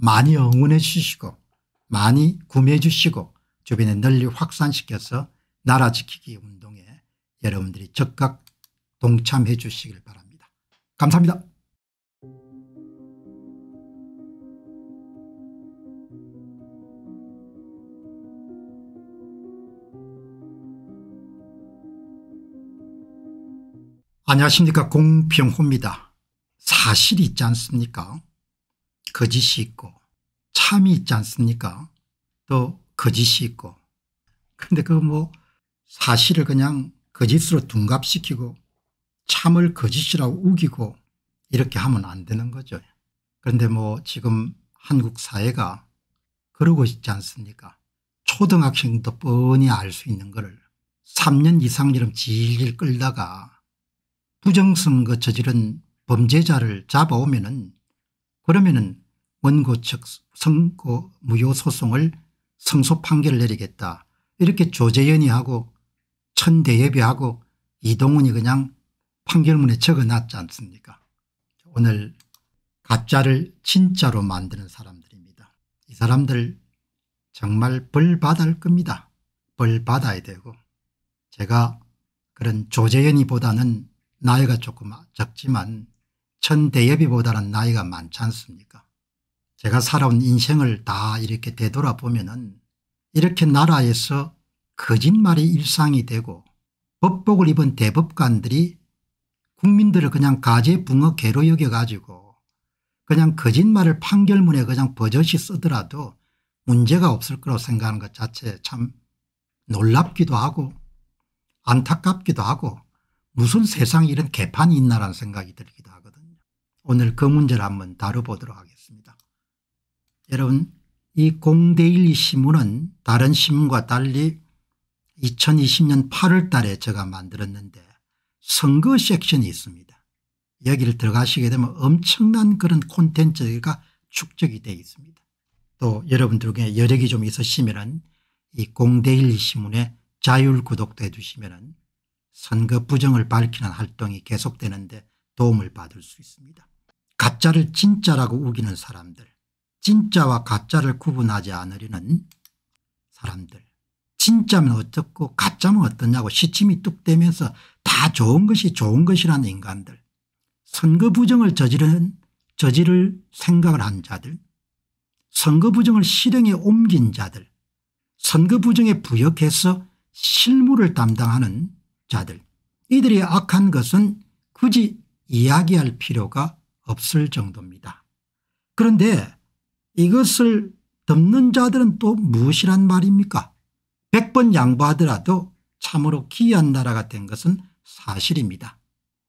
많이 응원해 주시고 많이 구매해 주시고 주변에 널리 확산시켜서 나라 지키기 운동에 여러분들이 적극 동참해 주시길 바랍니다. 감사합니다. 안녕하십니까 공병호입니다. 사실 있지 않습니까 거짓이 있고 참이 있지 않습니까 또 거짓이 있고 그런데 그 뭐 사실을 그냥 거짓으로 둔갑시키고 참을 거짓이라고 우기고 이렇게 하면 안 되는 거죠. 그런데 뭐 지금 한국 사회가 그러고 있지 않습니까 초등학생도 뻔히 알 수 있는 거를 3년 이상 이름 질질 끌다가 부정선거 저지른 범죄자를 잡아오면 은 그러면 은 원고 측 선고 무효 소송을 성소 판결을 내리겠다. 이렇게 조재연이 하고 천대예비하고 이동훈이 그냥 판결문에 적어놨지 않습니까 오늘 가짜를 진짜로 만드는 사람들입니다. 이 사람들 정말 벌 받을 겁니다. 벌 받아야 되고 제가 그런 조재연이보다는 나이가 조금 적지만 천대엽이보다는 나이가 많지 않습니까 제가 살아온 인생을 다 이렇게 되돌아보면 은 이렇게 나라에서 거짓말이 일상이 되고 법복을 입은 대법관들이 국민들을 그냥 가재붕어 개로 여겨가지고 그냥 거짓말을 판결문에 그냥 버젓이 쓰더라도 문제가 없을 거라고 생각하는 것 자체에 참 놀랍기도 하고 안타깝기도 하고 무슨 세상 이런 개판이 있나라는 생각이 들기도 하거든요. 오늘 그 문제를 한번 다뤄보도록 하겠습니다. 여러분 이 공대일 신문은 다른 신문과 달리 2020년 8월 달에 제가 만들었는데 선거 섹션이 있습니다. 여기를 들어가시게 되면 엄청난 그런 콘텐츠가 축적이 되어 있습니다. 또 여러분들 에게 여력이 좀 있으시면 이 공대일 신문에 자율구독도 해 주시면 선거 부정을 밝히는 활동이 계속되는데 도움을 받을 수 있습니다. 가짜를 진짜라고 우기는 사람들 진짜와 가짜를 구분하지 않으려는 사람들. 진짜면 어떻고 가짜면 어떠냐고 시침이 뚝 되면서 다 좋은 것이 좋은 것이라는 인간들. 선거 부정을 저지르 저지를 생각을 한 자들. 선거 부정을 실행에 옮긴 자들. 선거 부정에 부역해서 실무를 담당하는 자들. 이들이 악한 것은 굳이 이야기할 필요가 없을 정도입니다. 그런데 이것을 덮는 자들은 또 무엇이란 말입니까 100번 양보하더라도 참으로 기이한 나라가 된 것은 사실입니다.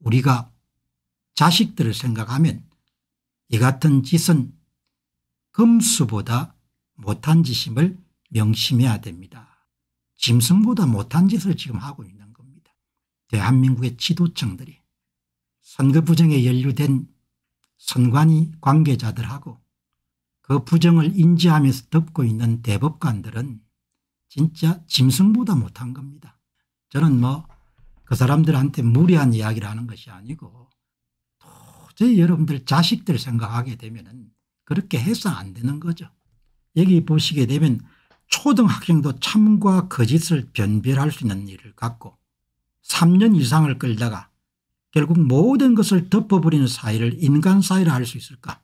우리가 자식들을 생각하면 이 같은 짓은 금수보다 못한 짓임을 명심해야 됩니다. 짐승보다 못한 짓을 지금 하고 있는 겁니다. 대한민국의 지도층들이 선거 부정에 연루된 선관위 관계자들하고 그 부정을 인지하면서 덮고 있는 대법관들은 진짜 짐승보다 못한 겁니다. 저는 뭐 그 사람들한테 무리한 이야기를 하는 것이 아니고 도저히 여러분들 자식들 생각하게 되면 그렇게 해서 안 되는 거죠. 여기 보시게 되면 초등학생도 참과 거짓을 변별할 수 있는 일을 갖고 3년 이상을 끌다가 결국 모든 것을 덮어버리는 사이를 인간 사이라 할 수 있을까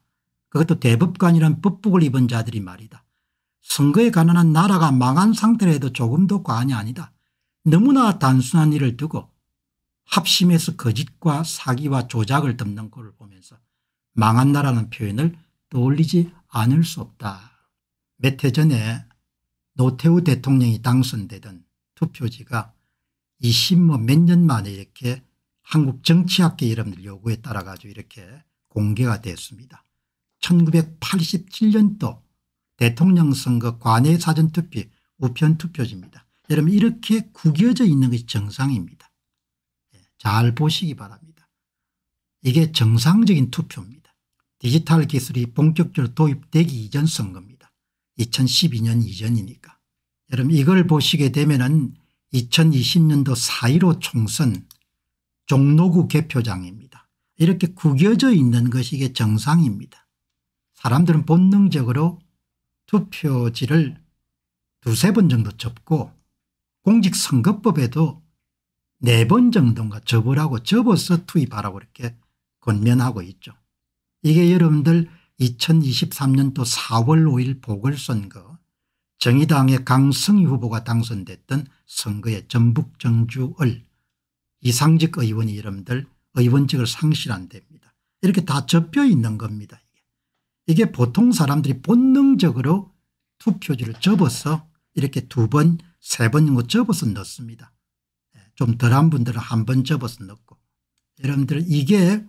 그것도 대법관이란 법복을 입은 자들이 말이다. 선거에 가난한 나라가 망한 상태라도 조금도 과언이 아니다. 너무나 단순한 일을 두고 합심해서 거짓과 사기와 조작을 덮는 꼴을 보면서 망한 나라는 표현을 떠올리지 않을 수 없다. 몇 해 전에 노태우 대통령이 당선되던 투표지가 20몇 뭐 년 만에 이렇게 한국 정치학계 여러분들 요구에 따라 가지고 이렇게 공개가 됐습니다. 1987년도 대통령 선거 관외 사전투표 우편투표지입니다. 여러분 이렇게 구겨져 있는 것이 정상입니다. 예, 잘 보시기 바랍니다. 이게 정상적인 투표입니다. 디지털 기술이 본격적으로 도입되기 이전 선거입니다. 2012년 이전이니까. 여러분 이걸 보시게 되면 은 2020년도 4.15 총선 종로구 개표장입니다. 이렇게 구겨져 있는 것이 정상입니다. 사람들은 본능적으로 투표지를 두세 번 정도 접고 공직선거법에도 네 번 정도인가 접으라고 접어서 투입하라고 이렇게 권면하고 있죠. 이게 여러분들 2023년도 4월 5일 보궐선거 정의당의 강성희 후보가 당선됐던 선거의 전북 정주을 이상직 의원이 여러분들 의원직을 상실한 데입니다. 이렇게 다 접혀 있는 겁니다. 이게 보통 사람들이 본능적으로 투표지를 접어서 이렇게 두 번, 세번 정도 접어서 넣습니다. 예, 좀 덜한 분들은 한 번 접어서 넣고 여러분들 이게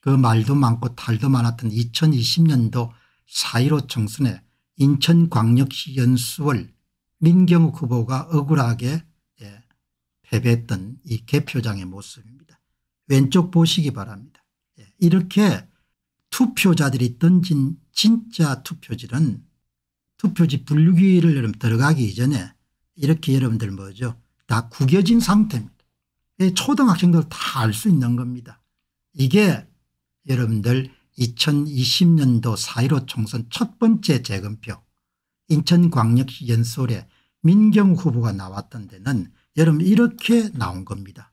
그 말도 많고 탈도 많았던 2020년도 4.15청순에 인천광역시 연수월 민경욱 후보가 억울하게 예, 패배했던 이 개표장의 모습입니다. 왼쪽 보시기 바랍니다. 예, 이렇게 투표자들이 던진 진짜 투표지는 투표지 분류기를 여러분 들어가기 이전에 이렇게 여러분들 뭐죠 다 구겨진 상태입니다. 예, 초등학생들 다 알 수 있는 겁니다. 이게 여러분들 2020년도 4.15 총선 첫 번째 재검표 인천광역시 연설에 민경 후보가 나왔던 데는 여러분 이렇게 나온 겁니다.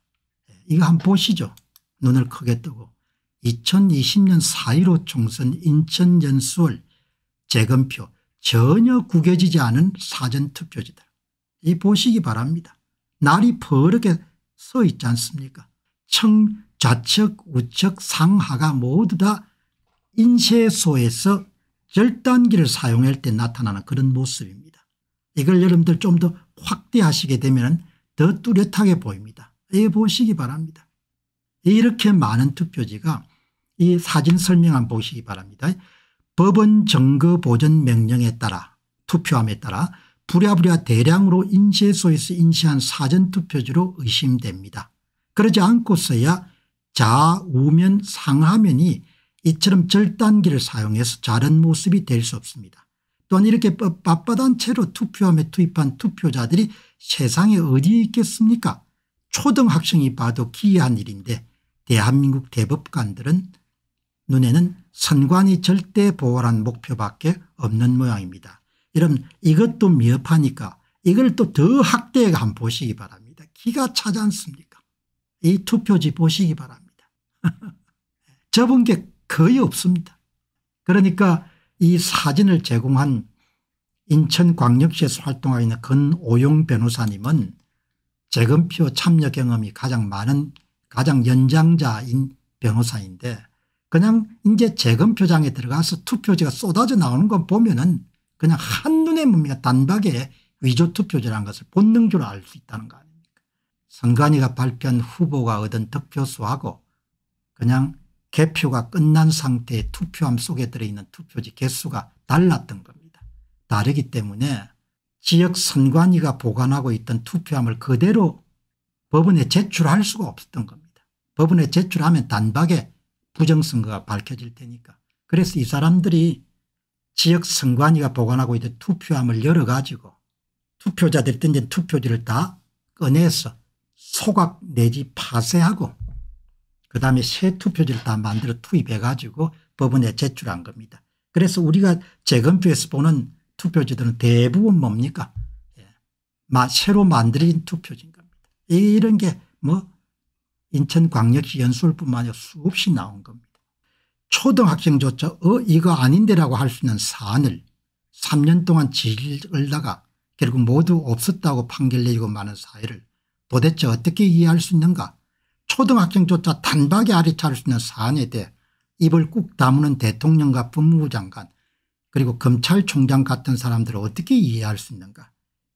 예, 이거 한번 보시죠. 눈을 크게 뜨고. 2020년 4.15 총선 인천 연수월 재검표 전혀 구겨지지 않은 사전투표지다. 이 보시기 바랍니다. 날이 퍼렇게 서 있지 않습니까 청 좌측 우측 상하가 모두 다 인쇄소에서 절단기를 사용할 때 나타나는 그런 모습입니다. 이걸 여러분들 좀 더 확대하시게 되면 더 뚜렷하게 보입니다. 이 예, 보시기 바랍니다. 이렇게 많은 투표지가 이 사진 설명 안 보시기 바랍니다. 법원 증거 보전 명령에 따라 투표함에 따라 부랴부랴 대량으로 인쇄소에서 인쇄한 사전투표지로 의심됩니다. 그러지 않고서야 좌우면 상하면이 이처럼 절단기를 사용해서 자른 모습이 될 수 없습니다. 또한 이렇게 빳빳한 채로 투표함에 투입한 투표자들이 세상에 어디에 있겠습니까 초등학생이 봐도 기이한 일인데 대한민국 대법관들은 눈에는 선관위 절대 보호란 목표밖에 없는 모양입니다. 여러 이것도 미흡하니까 이걸 또 더 확대해 한 보시기 바랍니다. 기가 차지 않습니까 이 투표지 보시기 바랍니다. 접은 게 거의 없습니다. 그러니까 이 사진을 제공한 인천광역시에서 활동하고 있는 근오용 변호사님은 재검표 참여 경험이 가장 많은 가장 연장자인 변호사인데 그냥 이제 재검 표장에 들어가서 투표지가 쏟아져 나오는 건 보면은 그냥 한눈에 뭡니까 단박에 위조 투표지라는 것을 본능적으로 알 수 있다는 거 아닙니까 선관위가 발표한 후보가 얻은 득표수하고 그냥 개표가 끝난 상태의 투표함 속에 들어있는 투표지 개수가 달랐던 겁니다. 다르기 때문에 지역 선관위가 보관하고 있던 투표함을 그대로 법원에 제출할 수가 없었던 겁니다. 법원에 제출하면 단박에 부정선거가 밝혀질 테니까. 그래서 이 사람들이 지역 선관위가 보관하고 있는 투표함을 열어가지고 투표자들이 던 투표지를 다 꺼내서 소각 내지 파쇄하고 그다음에 새 투표지를 다 만들어 투입해가지고 법원에 제출한 겁니다. 그래서 우리가 재검표에서 보는 투표지들은 대부분 뭡니까? 예. 새로 만들어진 투표지인 겁니다. 이런 게뭐 인천광역시 연수울뿐만 아니라 수없이 나온 겁니다. 초등학생조차 어 이거 아닌데라고 할 수 있는 사안을 3년 동안 질을다가 결국 모두 없었다고 판결 내리고 많은 사회를 도대체 어떻게 이해할 수 있는가 초등학생조차 단박에 아리차를 수 있는 사안에 대해 입을 꾹 다무는 대통령과 법무부 장관 그리고 검찰총장 같은 사람들을 어떻게 이해할 수 있는가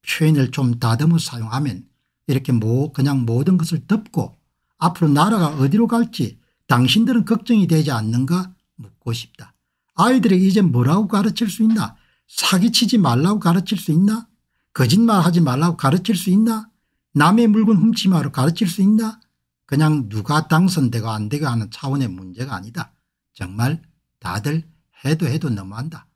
표현을 좀 다듬어 사용하면 이렇게 뭐 그냥 모든 것을 덮고 앞으로 나라가 어디로 갈지 당신들은 걱정이 되지 않는가 묻고 싶다. 아이들에게 이제 뭐라고 가르칠 수 있나? 사기치지 말라고 가르칠 수 있나? 거짓말하지 말라고 가르칠 수 있나? 남의 물건 훔치말고 가르칠 수 있나? 그냥 누가 당선되고 안 되고 하는 차원의 문제가 아니다. 정말 다들 해도 해도 너무한다.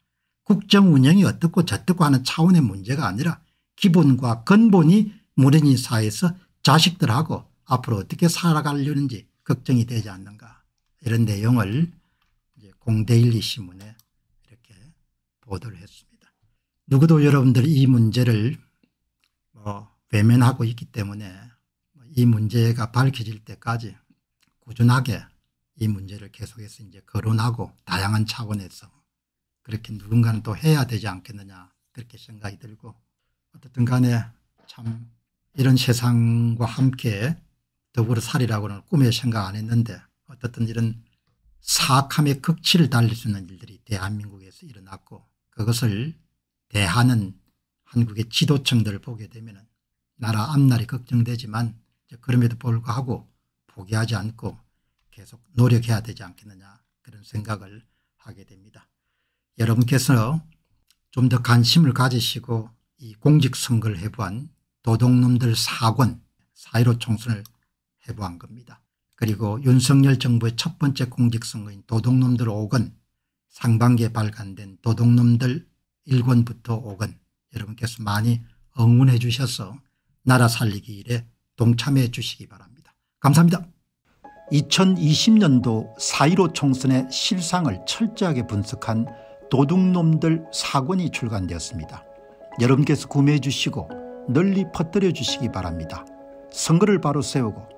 국정 운영이 어떻고 저떻고 하는 차원의 문제가 아니라 기본과 근본이 무례인 사회에서 자식들하고 앞으로 어떻게 살아가려는지 걱정이 되지 않는가 이런 내용을 공대일리 신문에 이렇게 보도를 했습니다. 누구도 여러분들이 문제를 뭐 외면하고 있기 때문에 뭐 이 문제가 밝혀질 때까지 꾸준하게 이 문제를 계속해서 이제 거론하고 다양한 차원에서 그렇게 누군가는 또 해야 되지 않겠느냐 그렇게 생각이 들고 어떻든 간에 참 이런 세상과 함께 더불어살이라고는 꿈에 생각 안 했는데 어떻든 이런 사악함의 극치를 달릴수있는 일들이 대한민국에서 일어났고 그것을 대하는 한국의 지도층들을 보게 되면 나라 앞날이 걱정되지만 그럼에도 불구하고 포기하지 않고 계속 노력해야 되지 않겠느냐 그런 생각을 하게 됩니다. 여러분께서 좀 더 관심을 가지시고 이 공직선거를 해부한 도둑놈들 사권 사이로 총선을 해부한 겁니다. 그리고 윤석열 정부의 첫 번째 공직선거인 도둑놈들 5건 상반기에 발간된 도둑놈들 1권부터 5건 여러분께서 많이 응원해 주셔서 나라 살리기 일에 동참해 주시기 바랍니다. 감사합니다. 2020년도 4.15 총선의 실상을 철저하게 분석한 도둑놈들 4권이 출간되었습니다. 여러분께서 구매해 주시고 널리 퍼뜨려 주시기 바랍니다. 선거를 바로 세우고